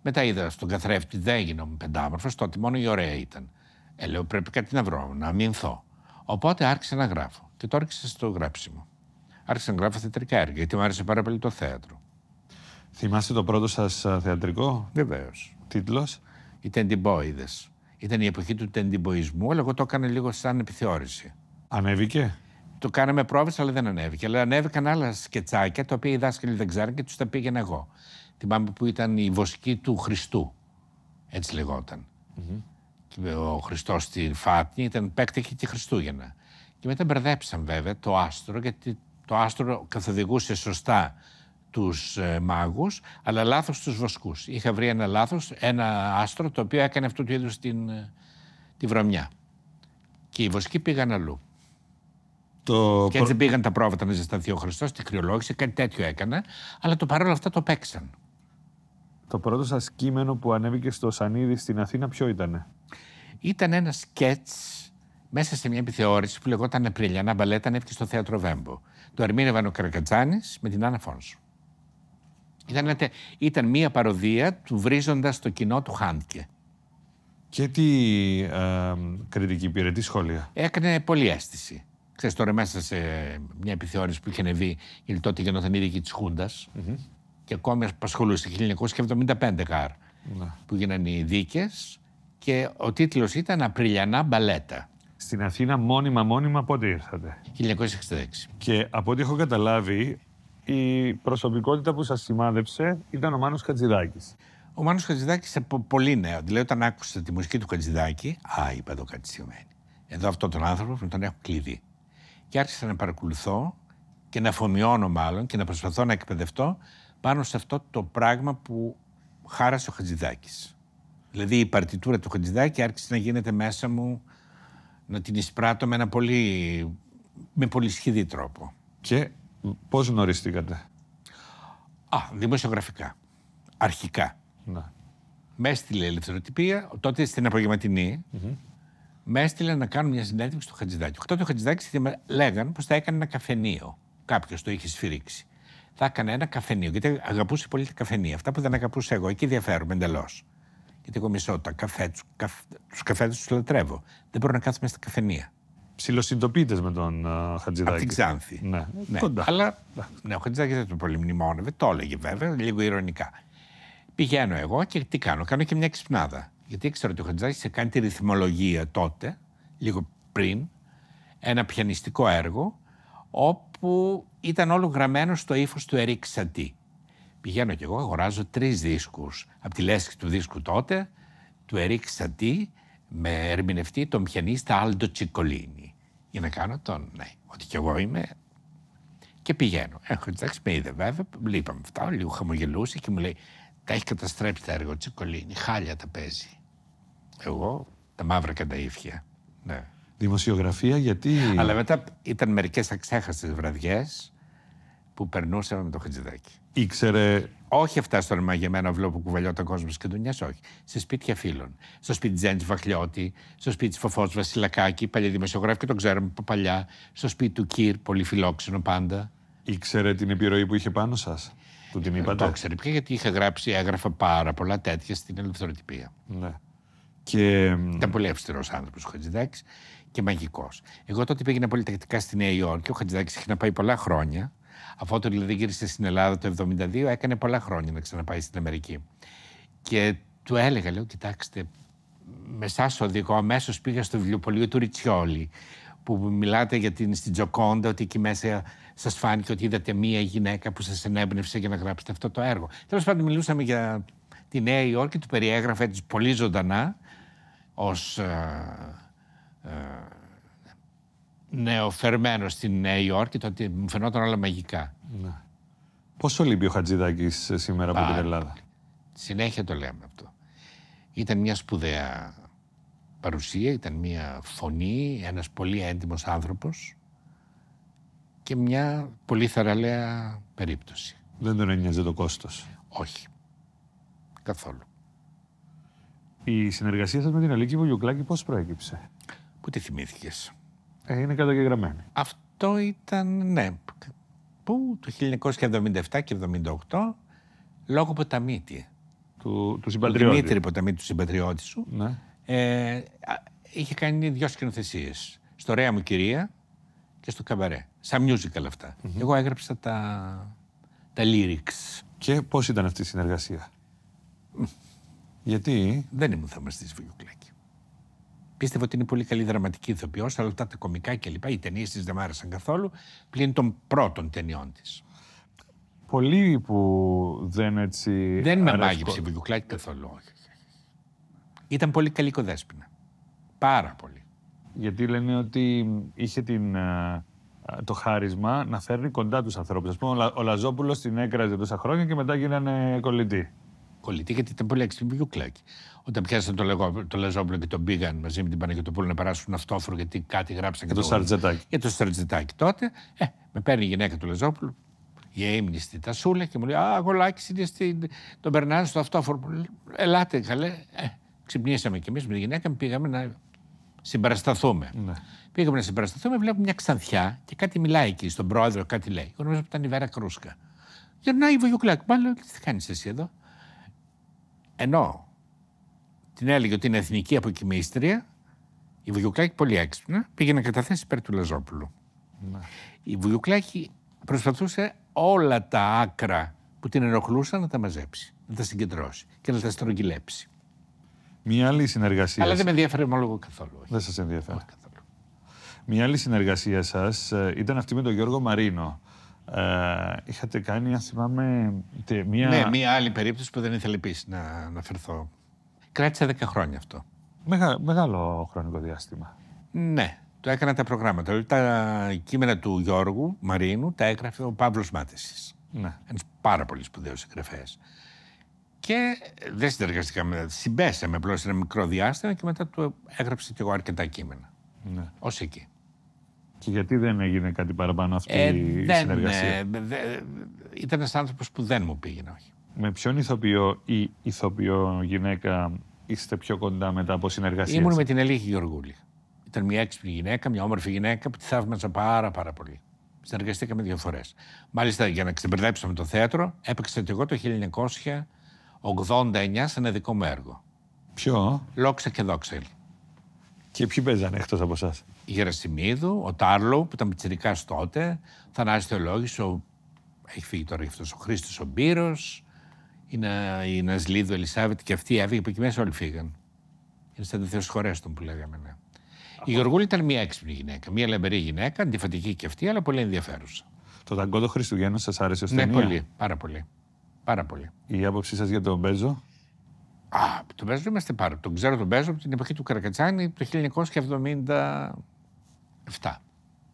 Μετά είδα στον καθρέφτη, δεν γινόμουν πεντάμορφος, τότε μόνο η ωραία ήταν. Ε, λέω πρέπει κάτι να βρω, να αμυνθώ. Οπότε άρχισα να γράφω και το άρχισα στο γράψιμο. Άρχισα να γράφω θεατρικά έργα, γιατί μου άρεσε πάρα πολύ το θέατρο. Θυμάστε το πρώτο σας θεατρικό. Βεβαίως. Τίτλος. Οι Τεντιμπόιδε. Ήταν η εποχή του τεντιμποϊσμού, αλλά εγώ το έκανα λίγο σαν επιθεώρηση. Ανέβηκε. Το κάναμε πρόβες, αλλά δεν ανέβηκε. Αλλά ανέβηκαν άλλα σκετσάκια, τα οποία οι δάσκαλοι δεν ξέρουν και τους τα πήγαινα εγώ. Θυμάμαι που ήταν η βοσκή του Χριστού. Έτσι λεγόταν. Mm-hmm. ο Χριστός στη Φάτνη ήταν παίκτη και Χριστούγεννα. Και μετά μπερδέψαν βέβαια το άστρο, γιατί το άστρο καθοδηγούσε σωστά τους ε, μάγους, αλλά λάθος τους βοσκούς. Είχα βρει ένα λάθος, ένα άστρο, το οποίο έκανε αυτού του είδους την, ε, τη βρωμιά. Και οι βοσκοί πήγαν αλλού. Το... Και έτσι πήγαν τα πρόβατα να ζεσταθεί ο Χριστό, τη κρυολόγησε, κάτι τέτοιο έκανα. Αλλά το παρόλα αυτά το παίξαν. Το πρώτο σας κείμενο που ανέβηκε στο Σανίδη στην Αθήνα, ποιο ήταν. Ήταν ένα σκέτ μέσα σε μια επιθεώρηση που λεγόταν Απριλιανά Μπαλέτα, ανέβηκε στο θέατρο Βέμπο. Το ερμήνευαν ο Καρακατζάνη με την Άννα Φόνσου. Ήταν, ήταν μια παροδία του βρίζοντας το κοινό του Χάντκε. Και τι ε, κριτική πήρε, τι σχόλια. Έκανε πολύ αίσθηση ξέρεις τώρα μέσα σε μια επιθεώρηση που είχε ανεβεί η τότε γεννόταν η δίκη της χουντας mm -hmm. και ακόμη απασχολούσε 1975 καρ ναι. που γίνανε οι δίκες και ο τίτλος ήταν «Απριλιανά μπαλέτα». Στην Αθήνα μόνιμα μόνιμα πότε ήρθατε. 1966. Και από ό,τι έχω καταλάβει η προσωπικότητα που σας σημάδεψε ήταν ο Μάνος Χατζηδάκης. Ο Μάνος Χατζηδάκης από πολύ νέος. Δηλαδή όταν άκουσα τη μουσική του Χατζηδάκη, α, είπα το κάτι Εδώ αυτόν τον άνθρωπο τον έχω κλειδί και άρχισα να παρακολουθώ και να αφομοιώνω μάλλον και να προσπαθώ να εκπαιδευτώ πάνω σε αυτό το πράγμα που χάρασε ο Χατζηδάκης. Δηλαδή η παρτιτούρα του Χατζηδάκη άρχισε να γίνεται μέσα μου να την εισπράττω με ένα πολύ, με πολύ σχηδή τρόπο. Και πώς γνωριστήκατε. Α, δημοσιογραφικά. Αρχικά. Ναι. Με έστειλε ελευθεροτυπία, τότε στην απογευματινη με έστειλε να κάνω μια συνέντευξη στο Χατζηδάκη. Τότε ο Χατζηδάκης λέγανε πως θα έκανε ένα καφενείο. Κάποιος το είχε σφυρίξει. Θα έκανε ένα καφενείο, γιατί αγαπούσε πολύ τα καφενεία. Αυτά που δεν αγαπούσα εγώ, εκεί διαφέρουμε εντελώς. Γιατί εγώ μισώ τα καφέ, τους καφ... καφέδε του λατρεύω. Δεν μπορώ να κάθομαι στα καφενεία. Ψιλοσυντοπίτε με τον uh, Χατζηδάκη. Από την Ξάνθη. Ναι, ναι. Κοντά. Αλλά ναι, ο Χατζηδάκης δεν τον πολύ μνημόνευε, το έλεγε βέβαια, λίγο ηρωνικά. Πηγαίνω εγώ και τι κάνω, κάνω και μια ξυπνάδα. Γιατί ήξερα ότι ο Χατζηδάκης είχε κάνει τη ρυθμολογία τότε, λίγο πριν, ένα πιανιστικό έργο, όπου ήταν όλο γραμμένο στο ύφος του Ερικ Πηγαίνω κι εγώ, αγοράζω τρεις δίσκους από τη λέσχη του δίσκου τότε, του Ερικ Σατή, με ερμηνευτή τον πιανίστα Άλντο Τσικολίνη. Για να κάνω τον, ναι, ότι κι εγώ είμαι. Και πηγαίνω. Έχω ε, εντάξει, με είδε βέβαια, λείπαμε αυτά, λίγο χαμογελούσε και μου λέει: Τα έχει καταστρέψει τα έργο Τσικολίνη, χάλια τα παίζει. Εγώ τα μαύρα και τα ίδια. Ναι. Δημοσιογραφία γιατί... Αλλά μετά ήταν μερικές αξέχαστε βραδιές που περνούσαμε με το Χατζηδάκι. Ήξερε... Όχι αυτά στον μαγεμένο αυλό που κουβαλιόταν ο κόσμος και δουλειά, όχι. Σε σπίτια φίλων. Στο σπίτι Τζέντζ Βαχλιώτη, στο σπίτι της Φοφό Βασιλακάκη, παλιά δημοσιογράφη και τον ξέραμε από παλιά. Στο σπίτι του Κυρ, πολύ φιλόξενο πάντα. Ήξερε την επιρροή που είχε πάνω σας. Του την ε, είπατε. Το ήξερε πια γιατί είχα γράψει, έγραφα πάρα πολλά τέτοια στην ελευθεροτυπία. Ναι. Και... Ήταν πολύ αυστηρός άνθρωπος ο Χατζηδάκης και μαγικός. Εγώ τότε πήγαινα πολύ τακτικά στη Νέα Υόρκη. Ο Χατζηδάκης είχε να πάει πολλά χρόνια. Αφού το δηλαδή γύρισε στην Ελλάδα το 1972, έκανε πολλά χρόνια να ξαναπάει στην Αμερική. Και του έλεγα, λέω, κοιτάξτε, με εσά οδηγό Αμέσως πήγα στο βιβλιοπωλείο του Ριτσιόλη, που μιλάτε για την στην Τζοκόντα, ότι εκεί μέσα σας φάνηκε ότι είδατε μία γυναίκα που σας ενέπνευσε για να γράψετε αυτό το έργο. Τέλος πάντων, μιλούσαμε για τη Νέα Υόρκη, του περιέγραφε έτσι πολύ ζωντανά ως ε, ε, νεοφερμένος στην Νέα Υόρκη, τότε μου φαινόταν όλα μαγικά. Ναι. Πόσο λείπει ο Χατζηδάκης ε, σήμερα από την Ελλάδα. Συνέχεια το λέμε αυτό. Ήταν μια σπουδαία παρουσία, ήταν μια φωνή, ένας πολύ έντιμος άνθρωπος και μια πολύ θεραλέα περίπτωση. Δεν τον ένοιαζε το κόστος. Όχι. Καθόλου. Η συνεργασία σας με την Αλίκη Βουλιουκλάκη πώς προέκυψε. Πού τη θυμήθηκες. Ε, είναι καταγεγραμμένη. Αυτό ήταν, ναι. Πού, το 1977 και 1978, λόγω ποταμίτη. Του, του συμπατριώτη. Του Δημήτρη ποταμίτη, του συμπατριώτη σου. Ναι. Ε, είχε κάνει δύο σκηνοθεσίες. Στο Ρέα μου κυρία και στο Καμπαρέ. Σαν musical αυτα Εγώ έγραψα τα, τα lyrics. Και πώς ήταν αυτή η συνεργασία. Γιατί? Δεν ήμουν θαυμαστής Βουλιουκλάκη. Πίστευα ότι είναι πολύ καλή δραματική ηθοποιός, αλλά τα κομικά κλπ. Οι ταινίες της δεν μ' άρεσαν καθόλου, πλην των πρώτων ταινιών της. Πολλοί που δεν έτσι. Δεν με μάγεψε η Βουλιουκλάκη καθόλου. Ήταν πολύ καλή κοδέσπινα. Πάρα πολύ. Γιατί λένε ότι είχε την, ε, το χάρισμα να φέρνει κοντά τους ανθρώπους. Ας πούμε, ο Λαζόπουλος την έκραζε τόσα χρόνια και μετά γίνανε κολλητοί κολλητή, γιατί ήταν πολύ έξυπνη Όταν πιάσανε το, λεγό, το Λεζόπλο και τον πήγαν μαζί με την Παναγιοτοπούλου να περάσουν αυτόφορο, γιατί κάτι γράψα Για το, το Σαρτζετάκι. Για το Σαρτζετάκι τότε. Ε, με παίρνει η γυναίκα του Λεζόπουλου, η ύμνη στη Τασούλα και μου λέει Α, γολάκι είναι στην... τον περνάνε στο αυτόφορο. Ελάτε, καλέ. Ε, ξυπνήσαμε κι εμείς με τη γυναίκα, πήγαμε να συμπαρασταθούμε. Ναι. Πήγαμε να συμπαρασταθούμε, βλέπουμε μια ξανθιά και κάτι μιλάει εκεί στον πρόεδρο, κάτι λέει. Εγώ ότι ήταν η Βέρα Κρούσκα. Γυρνάει η Βουγιουκλάκ. Μάλλον τι κάνεις εσύ εδώ ενώ την έλεγε ότι είναι εθνική αποκοιμήστρια, η Βουγιουκλάκη πολύ έξυπνα πήγε να καταθέσει υπέρ του Λαζόπουλου. Ναι. Η Βουγιουκλάκη προσπαθούσε όλα τα άκρα που την ενοχλούσαν να τα μαζέψει, να τα συγκεντρώσει και να τα στρογγυλέψει. Μια άλλη συνεργασία. Αλλά δεν με ενδιαφέρει μόνο καθόλου. Δεν σας ενδιαφέρει. Καθόλου. Μια άλλη συνεργασία σας ε, ήταν αυτή με τον Γιώργο Μαρίνο. Ε, είχατε κάνει, αν θυμάμαι, μία... Ναι, μία άλλη περίπτωση που δεν ήθελε επίσης να αναφερθώ. Κράτησε 10 χρόνια αυτό. Μεγα, μεγάλο χρονικό διάστημα. Ναι, το έκανα τα προγράμματα. τα κείμενα του Γιώργου Μαρίνου τα έγραφε ο Παύλος Μάτιση. Ναι. Ένας πάρα πολύ σπουδαίος συγγραφέας. Και δεν συνεργαστήκαμε, συμπέσαμε απλώς ένα μικρό διάστημα και μετά του έγραψε και εγώ αρκετά κείμενα. Ναι. Ως εκεί. Και γιατί δεν έγινε κάτι παραπάνω αυτή ε, η δεν, συνεργασία. Ε, δε, ήταν ένας άνθρωπος που δεν μου πήγαινε, όχι. Με ποιον ηθοποιό ή ηθοποιό γυναίκα είστε πιο κοντά μετά από συνεργασία. Ήμουν με την Ελίχη Γεωργούλη. Ήταν μια έξυπνη γυναίκα, μια όμορφη γυναίκα που τη θαύμαζα πάρα, πάρα πολύ. Συνεργαστήκαμε δύο φορές. Μάλιστα, για να ξεμπερδέψω με το θέατρο, έπαιξα και εγώ το 1989 σε ένα δικό μου έργο. Ποιο? Λόξα και δόξελ. Και ποιοι παίζανε εκτός από εσάς. Η Γερασιμίδου, ο Τάρλο που ήταν πιτσιρικάς τότε, Θανάσης Θεολόγης, ο... έχει φύγει τώρα γι' ο Χρήστος ο Μπύρος, η Νασλίδου Ελισάβετ και αυτή έφυγε από εκεί μέσα όλοι φύγαν. Είναι σαν χωρές των που λέγαμε. Ναι. Η Γεωργούλη ήταν μια έξυπνη γυναίκα, μια λαμπερή γυναίκα, αντιφατική και αυτή, αλλά πολύ ενδιαφέρουσα. Το ταγκό Χριστουγέννου σας άρεσε ως ναι, Ναι, πολύ, πάρα πολύ. Πάρα πολύ. Η άποψή σας για τον Μπέζο. Α, τον Μπέζο είμαστε πάρα. Τον ξέρω τον Μπέζο από την εποχή του Καρακατσάνη το 1970.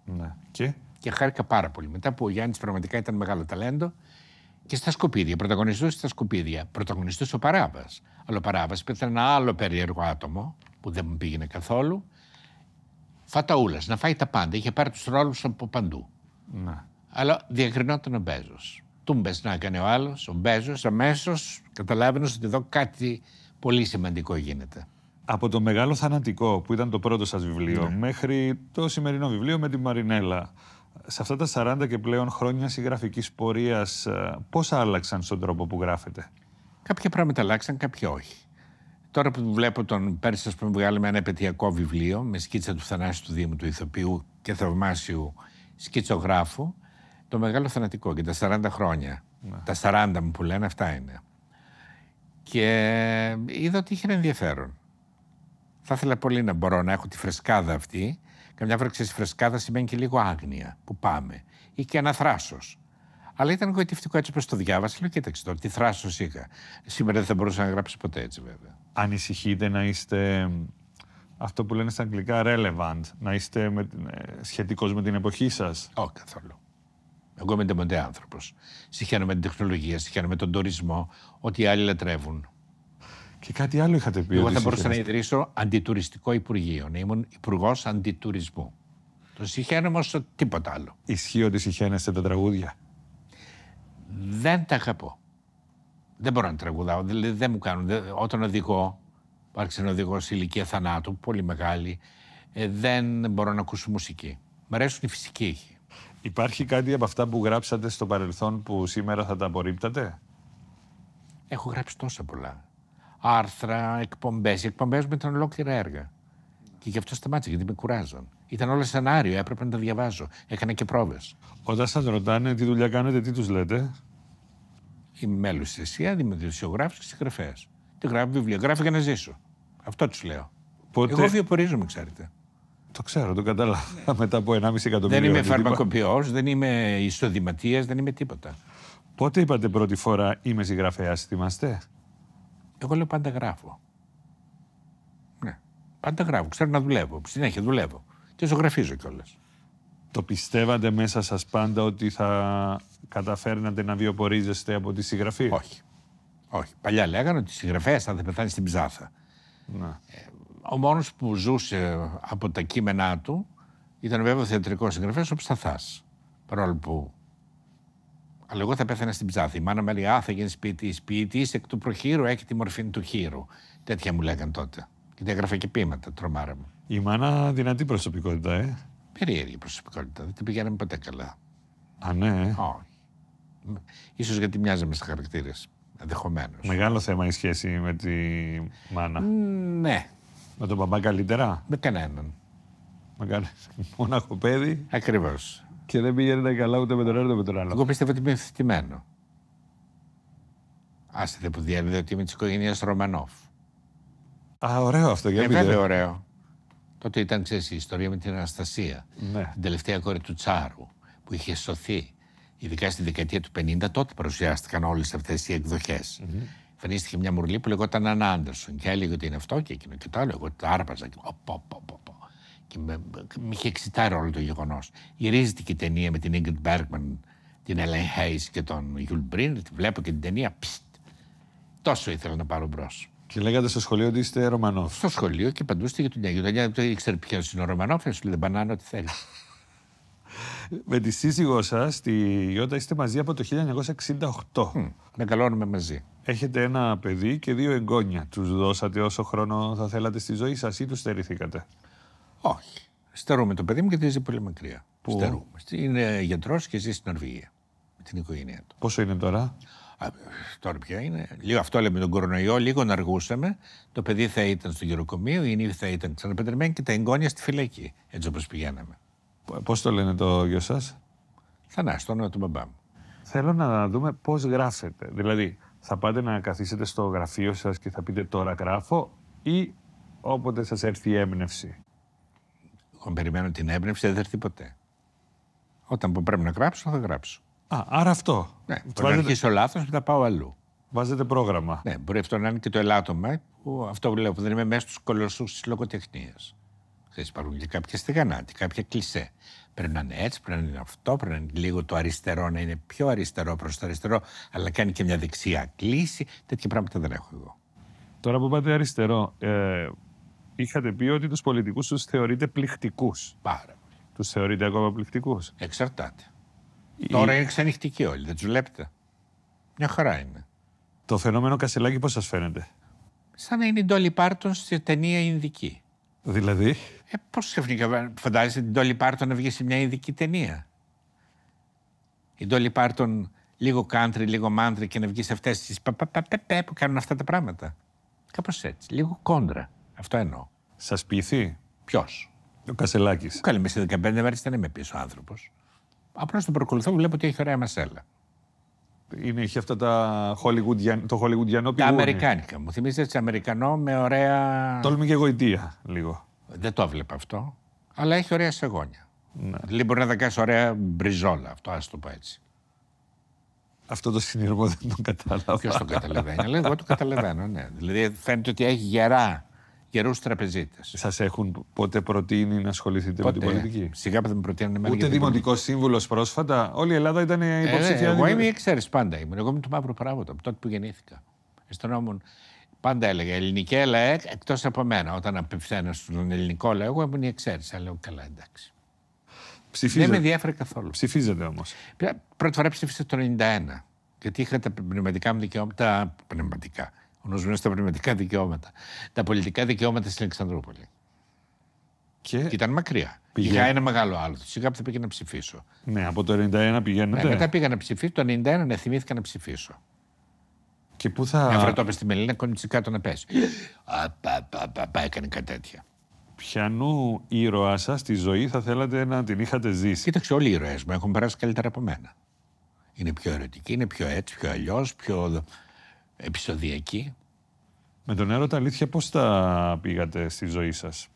Ναι. Και... και χάρηκα πάρα πολύ. Μετά που ο Γιάννης πραγματικά ήταν μεγάλο ταλέντο και στα σκουπίδια. Πρωταγωνιστούσε στα σκουπίδια. Πρωταγωνιστούσε ο Παράβας. Αλλά ο Παράβας πέθανε ένα άλλο περίεργο άτομο που δεν μου πήγαινε καθόλου. Φαταούλας, να φάει τα πάντα. Είχε πάρει τους ρόλους από παντού. Ναι. Αλλά διακρινόταν ο Μπέζος. Τούμπε να έκανε ο άλλος, ο Μπέζος, αμέσως καταλάβαινες ότι εδώ κάτι πολύ σημαντικό γίνεται από το Μεγάλο Θανατικό, που ήταν το πρώτο σας βιβλίο, ναι. μέχρι το σημερινό βιβλίο με τη Μαρινέλα, σε αυτά τα 40 και πλέον χρόνια συγγραφικής πορείας, ε, πώς άλλαξαν στον τρόπο που γράφετε. Κάποια πράγματα αλλάξαν, κάποια όχι. Τώρα που βλέπω τον Πέρσι, ας πούμε, βγάλαμε ένα επαιτειακό βιβλίο με σκίτσα του Θανάση του Δήμου, του Ιθοποιού και θαυμάσιου σκητσογράφου, το Μεγάλο Θανατικό και τα 40 χρόνια. Ναι. Τα 40 μου που λένε, αυτά είναι. Και είδα ότι είχε ενδιαφέρον. Θα ήθελα πολύ να μπορώ να έχω τη φρεσκάδα αυτή. Καμιά φορά ξέρεις, φρεσκάδα σημαίνει και λίγο άγνοια που πάμε ή και ένα θράσος. Αλλά ήταν γοητευτικό έτσι όπω το διάβασα. Λέω, κοίταξε τώρα, τι θράσος είχα. Σήμερα δεν θα μπορούσα να γράψει ποτέ έτσι, βέβαια. Ανησυχείτε να είστε αυτό που λένε στα αγγλικά relevant, να είστε με, ε, σχετικός με την εποχή σας. Όχι καθόλου. Εγώ είμαι ντεμοντέ άνθρωπο. Συχαίνω με την τεχνολογία, συχαίνω με τον τουρισμό, ό,τι οι άλλοι λατρεύουν. Και κάτι άλλο είχατε πει. Εγώ θα μπορούσα να ιδρύσω αντιτουριστικό υπουργείο. Να ήμουν υπουργός αντιτουρισμού. Το συχαίνομαι όσο τίποτα άλλο. Ισχύει ότι συχαίνεστε τα τραγούδια. Δεν τα αγαπώ. Δεν μπορώ να τραγουδάω. Δηλαδή δεν μου κάνουν. Όταν οδηγώ, υπάρχει ένα οδηγό σε ηλικία θανάτου, πολύ μεγάλη, ε, δεν μπορώ να ακούσω μουσική. Μ' αρέσουν οι φυσικοί ήχοι. Υπάρχει κάτι από αυτά που γράψατε στο παρελθόν που σήμερα θα τα απορρίπτατε. Έχω γράψει τόσα πολλά άρθρα, εκπομπές. Οι εκπομπές μου ήταν ολόκληρα έργα. Και γι' αυτό σταμάτησα, γιατί με κουράζαν. Ήταν όλα σενάριο, έπρεπε να τα διαβάζω. Έκανα και πρόβες. Όταν σας ρωτάνε τι δουλειά κάνετε, τι τους λέτε. Είμαι μέλος της ΕΣΥΑ, δημοσιογράφο και συγγραφέας. Τι γράφω βιβλία, γράφω για να ζήσω. Αυτό τους λέω. Πότε... Εγώ βιοπορίζομαι, ξέρετε. Το ξέρω, το κατάλαβα. Μετά από 1,5 εκατομμύριο. Δεν είμαι φαρμακοποιός, δεν είμαι ιστοδηματίας, δεν είμαι τίποτα. Πότε είπατε πρώτη φορά είμαι συγγραφέας, θυμάστε. Εγώ λέω πάντα γράφω. Ναι. Πάντα γράφω. Ξέρω να δουλεύω. Συνέχεια δουλεύω. Και ζωγραφίζω κιόλας. Το πιστεύατε μέσα σας πάντα ότι θα καταφέρνατε να βιοπορίζεστε από τη συγγραφή. Όχι. Όχι. Παλιά λέγανε ότι συγγραφέας θα πεθάνει στην ψάθα. Ναι. Ε, ο μόνος που ζούσε από τα κείμενά του ήταν βέβαια ο θεατρικός συγγραφέας ο Ψαθάς. Παρόλο που αλλά εγώ θα πέθανα στην ψάθη. Η μάνα μου έλεγε Α, θα γίνεις ποιητής. Ποιητής εκ του προχείρου έχει τη μορφή του χείρου. Τέτοια μου λέγανε τότε. Και έγραφε και πείματα, τρομάρα μου. Η μάνα δυνατή προσωπικότητα, ε. Περίεργη προσωπικότητα. Δεν την πηγαίναμε ποτέ καλά. Α, ναι. Ε. Όχι. σω γιατί μοιάζαμε στα χαρακτήρες Ενδεχομένως. Μεγάλο θέμα η σχέση με τη μάνα. Ναι. Με τον μπαμπά καλύτερα. Με κανέναν. Με Μοναχοπέδι. Ακριβώς. Και δεν πήγαινε καλά ούτε με τον ένα ούτε με τον άλλο. Εγώ πιστεύω ότι είμαι ευθυμένο. Άστε που διέβηδε ότι είμαι της οικογένειας Ρωμανόφ. Α, ωραίο αυτό. Για ε, βέβαια, ωραίο. Τότε ήταν, ξέρεις, η ιστορία με την Αναστασία. Ναι. Την τελευταία κόρη του Τσάρου που είχε σωθεί. Ειδικά στη δεκαετία του 50, τότε παρουσιάστηκαν όλες αυτές οι εκδοχές. Mm-hmm. Φανίστηκε μια μουρλή που λεγόταν Ανάντερσον. Και έλεγε ότι είναι αυτό και εκείνο και το άλλο. Εγώ το άρπαζα. Και... πο, με είχε εξητάρει όλο το γεγονός. Η ταινία με την Ingrid Bergman, την Ellen Hayes και τον Yul Brynner, τη βλέπω και την ταινία. Πστ, τόσο ήθελα να πάρω μπρος. Και λέγατε στο σχολείο ότι είστε Ρωμανόφ. Στο σχολείο και παντού για για Η γειτονιά δεν ήξερε ποιος είναι ο Ρωμανόφ, σου λέει μπανάνα, ό,τι θέλει. με τη σύζυγό σας, τη Ιώτα, είστε μαζί από το 1968. Mm, μεγαλώνουμε μαζί. Έχετε ένα παιδί και δύο εγγόνια. Τους δώσατε όσο χρόνο θα θέλατε στη ζωή σας ή τους στερηθήκατε. Όχι. Στερούμε το παιδί μου γιατί ζει πολύ μακριά. Που... Στερούμε. Είναι γιατρός και ζει στην Νορβηγία. Με την οικογένειά του. Πόσο είναι τώρα. Α, τώρα πια είναι. Λίγο αυτό λέμε τον κορονοϊό, λίγο να αργούσαμε. Το παιδί θα ήταν στο γεροκομείο, η νύχη θα ήταν ξαναπεντρεμένη και τα εγγόνια στη φυλακή. Έτσι όπως πηγαίναμε. Πώς το λένε το γιο σας, Θανά, το όνομα του μπαμπά μου. Θέλω να δούμε πώς γράφετε. Δηλαδή, θα πάτε να καθίσετε στο γραφείο σας και θα πείτε τώρα γράφω ή όποτε σας έρθει η έμπνευση περιμένω την έμπνευση, δεν θα έρθει ποτέ. Όταν πρέπει να γράψω, θα γράψω. Α, άρα αυτό. Ναι, μπορεί βάζετε... να αρχίσω λάθο και θα πάω αλλού. Βάζετε πρόγραμμα. Ναι, μπορεί αυτό να είναι και το ελάττωμα ε, που αυτό βλέπω. Δεν είμαι μέσα στους κολοσσούς της λογοτεχνίας. Ξέρετε, υπάρχουν και κάποια στεγανάτη, κάποια κλισέ. Πρέπει να είναι έτσι, πρέπει να είναι αυτό, πρέπει να είναι λίγο το αριστερό, να είναι πιο αριστερό προς το αριστερό, αλλά κάνει και μια δεξιά κλίση. Τέτοια πράγματα δεν έχω εγώ. Τώρα που πάτε αριστερό, ε, είχατε πει ότι τους πολιτικούς τους θεωρείτε πληκτικούς. Πάρα πολύ. Τους θεωρείτε ακόμα πληκτικούς. Εξαρτάται. Η... Τώρα είναι ξενυχτικοί όλοι, δεν τους βλέπετε. Μια χαρά είναι. Το φαινόμενο Κασελάκη πώς σας φαίνεται. Σαν να είναι η Ντόλι Πάρτον στη ταινία Ινδική. Δηλαδή. Ε, Πώς ξαφνικά φαντάζεσαι την Ντόλι Πάρτον να βγει σε μια ειδική ταινία. Η Ντόλι Πάρτον λίγο country, λίγο μάντρι και να βγει σε αυτές τις που κάνουν αυτά τα πράγματα. Κάπως έτσι. Λίγο κόντρα. Αυτό εννοώ. Σας ποιηθεί. Ποιος. Ο Κασελάκης. Καλή με 15 μέρε δεν είμαι πίσω άνθρωπος. Απλώς τον προκολουθώ, βλέπω ότι έχει ωραία μασέλα. Είναι, είχε αυτά τα Hollywood, το Χολιγουντιανό Τα Αμερικάνικα. Μου θυμίζετε Αμερικανό με ωραία. Τόλμη και γοητεία λίγο. Δεν το έβλεπα αυτό. Αλλά έχει ωραία σεγόνια. Ναι. Δηλαδή μπορεί να τα κάνεις ωραία μπριζόλα, αυτό ας το πω έτσι. Αυτό το συνειδημό δεν τον κατάλαβα. Ποιος τον καταλαβαίνει, αλλά εγώ το καταλαβαίνω, ναι. Δηλαδή φαίνεται ότι έχει γερά καιρού τραπεζίτες. Σας έχουν ποτέ προτείνει να ασχοληθείτε ποτέ. με την πολιτική. Σιγά που δεν προτείνουν εμένα. Ούτε δημοτικό σύμβουλος πρόσφατα. Όλη η Ελλάδα ήταν ε, υποψήφια. Ε, εγώ είμαι, ξέρει, πάντα ήμουν. Εγώ είμαι το μαύρο πράγματο από τότε που γεννήθηκα. Αισθανόμουν. Πάντα έλεγα ελληνική λαέ εκτός από μένα. Όταν απευθύνω στον ελληνικό λαό, εγώ ήμουν η εξαίρεση. Αλλά λέω καλά, εντάξει. Ψηφίζεται. Δεν με διέφερε καθόλου. Ψηφίζεται όμω. Πρώτη φορά ψήφισα το 91. Γιατί είχα τα πνευματικά μου δικαιώματα. Πνευματικά γνωσμένο στα πνευματικά δικαιώματα. Τα πολιτικά δικαιώματα στην Αλεξανδρούπολη. Και, και ήταν μακριά. Πήγε... Είχα ένα μεγάλο άλλο. Σιγά που θα να ψηφίσω. Ναι, από το 91 πηγαίνετε. Ναι, μετά πήγα να ψηφίσω. Το 91 ναι, θυμήθηκα να ψηφίσω. Και πού θα. Ένα στην στη Μελίνα, κονιτσικά να πέσει. Απαπαπαπα, έκανε κάτι τέτοια. Ποιανού ήρωά σας στη ζωή θα θέλατε να την είχατε ζήσει. Κοίταξε, όλοι οι ήρωές μου έχουν περάσει καλύτερα από μένα. Είναι πιο ερωτική, είναι πιο έτσι, πιο αλλιώς, πιο επεισοδιακή. Με τον έρωτα αλήθεια πώς τα πήγατε στη ζωή σας.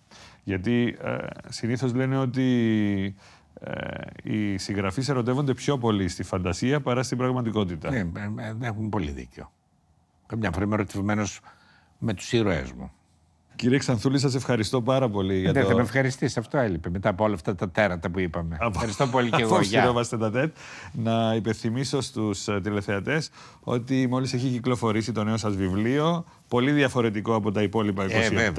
Γιατί ε, συνήθως λένε ότι ε, οι συγγραφείς ερωτεύονται πιο πολύ στη φαντασία παρά στην πραγματικότητα. Ναι, ε, ε, έχουν πολύ δίκιο. Καμιά φορά είμαι ερωτευμένος με τους ήρωές μου. Κύριε Ξανθούλη, σας ευχαριστώ πάρα πολύ για Δεν ναι, το... θα με ευχαριστήσει, αυτό έλειπε μετά από όλα αυτά τα τέρατα που είπαμε. Ευχαριστώ πολύ και εγώ. χειρόμαστε τα τέτ. Να υπενθυμίσω στους ε, τηλεθεατές ότι μόλις έχει κυκλοφορήσει το νέο σας βιβλίο, πολύ διαφορετικό από τα υπόλοιπα 27. Ε,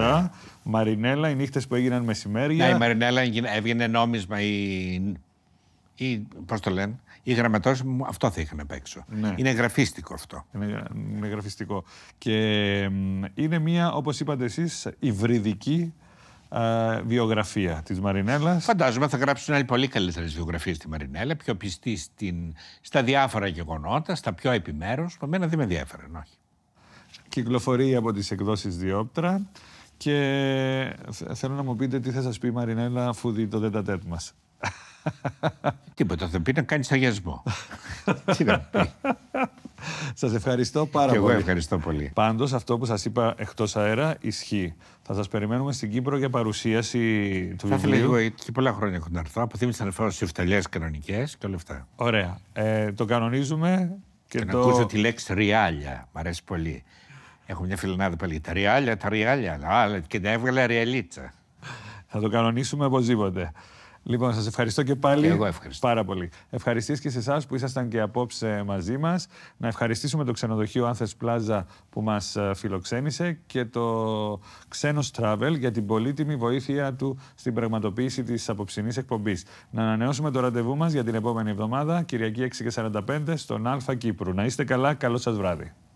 Μαρινέλα, οι νύχτες που έγιναν μεσημέρια. Ναι, η Μαρινέλα έβγαινε νόμισμα, η. η Πώς το λένε οι γραμματό μου αυτό θα είχαν απ' έξω. Ναι. Είναι γραφίστικο αυτό. Είναι, είναι γραφιστικό. Και είναι μία, όπως είπατε εσείς, υβριδική ε, βιογραφία της Μαρινέλας. Φαντάζομαι θα γράψουν άλλη πολύ καλύτερες βιογραφίες τη Μαρινέλα, πιο πιστή στην, στα διάφορα γεγονότα, στα πιο επιμέρους. Εμένα δεν με ενδιαφέρουν, όχι. Κυκλοφορεί από τις εκδόσεις Διόπτρα. Και ε, θέλω να μου πείτε τι θα σας πει η Μαρινέλα αφού δει το τέτα μας. Τίποτα δεν πει να κάνει αγιασμό. Τι να πει. Σας ευχαριστώ πάρα πολύ. Και εγώ ευχαριστώ πολύ. Πάντως, αυτό που σας είπα εκτός αέρα ισχύει. Θα σας περιμένουμε στην Κύπρο για παρουσίαση του βιβλίου. Θα ήθελα λίγο και πολλά χρόνια έχω να έρθω. Αποθύμησα να φέρω σιφταλιέ κανονικές και όλα αυτά. Ωραία. Ε, το κανονίζουμε. Και, και το... να ακούσω τη λέξη ριάλια. Μ' αρέσει πολύ. Έχω μια φιλενάδα λέει Τα ριάλια, τα ριάλια. και τα έβγαλε ριαλίτσα. Θα το κανονίσουμε οπωσδήποτε. Λοιπόν, σας ευχαριστώ και πάλι και εγώ ευχαριστώ. πάρα πολύ. Ευχαριστήσει και σε εσάς που ήσασταν και απόψε μαζί μας. Να ευχαριστήσουμε το ξενοδοχείο Άνθες Πλάζα που μας ε, φιλοξένησε και το ξένος Travel για την πολύτιμη βοήθεια του στην πραγματοποίηση της απόψινής εκπομπής. Να ανανεώσουμε το ραντεβού μας για την επόμενη εβδομάδα, Κυριακή 6 στον ΑΛΦΑ Κύπρου. Να είστε καλά, καλό σας βράδυ.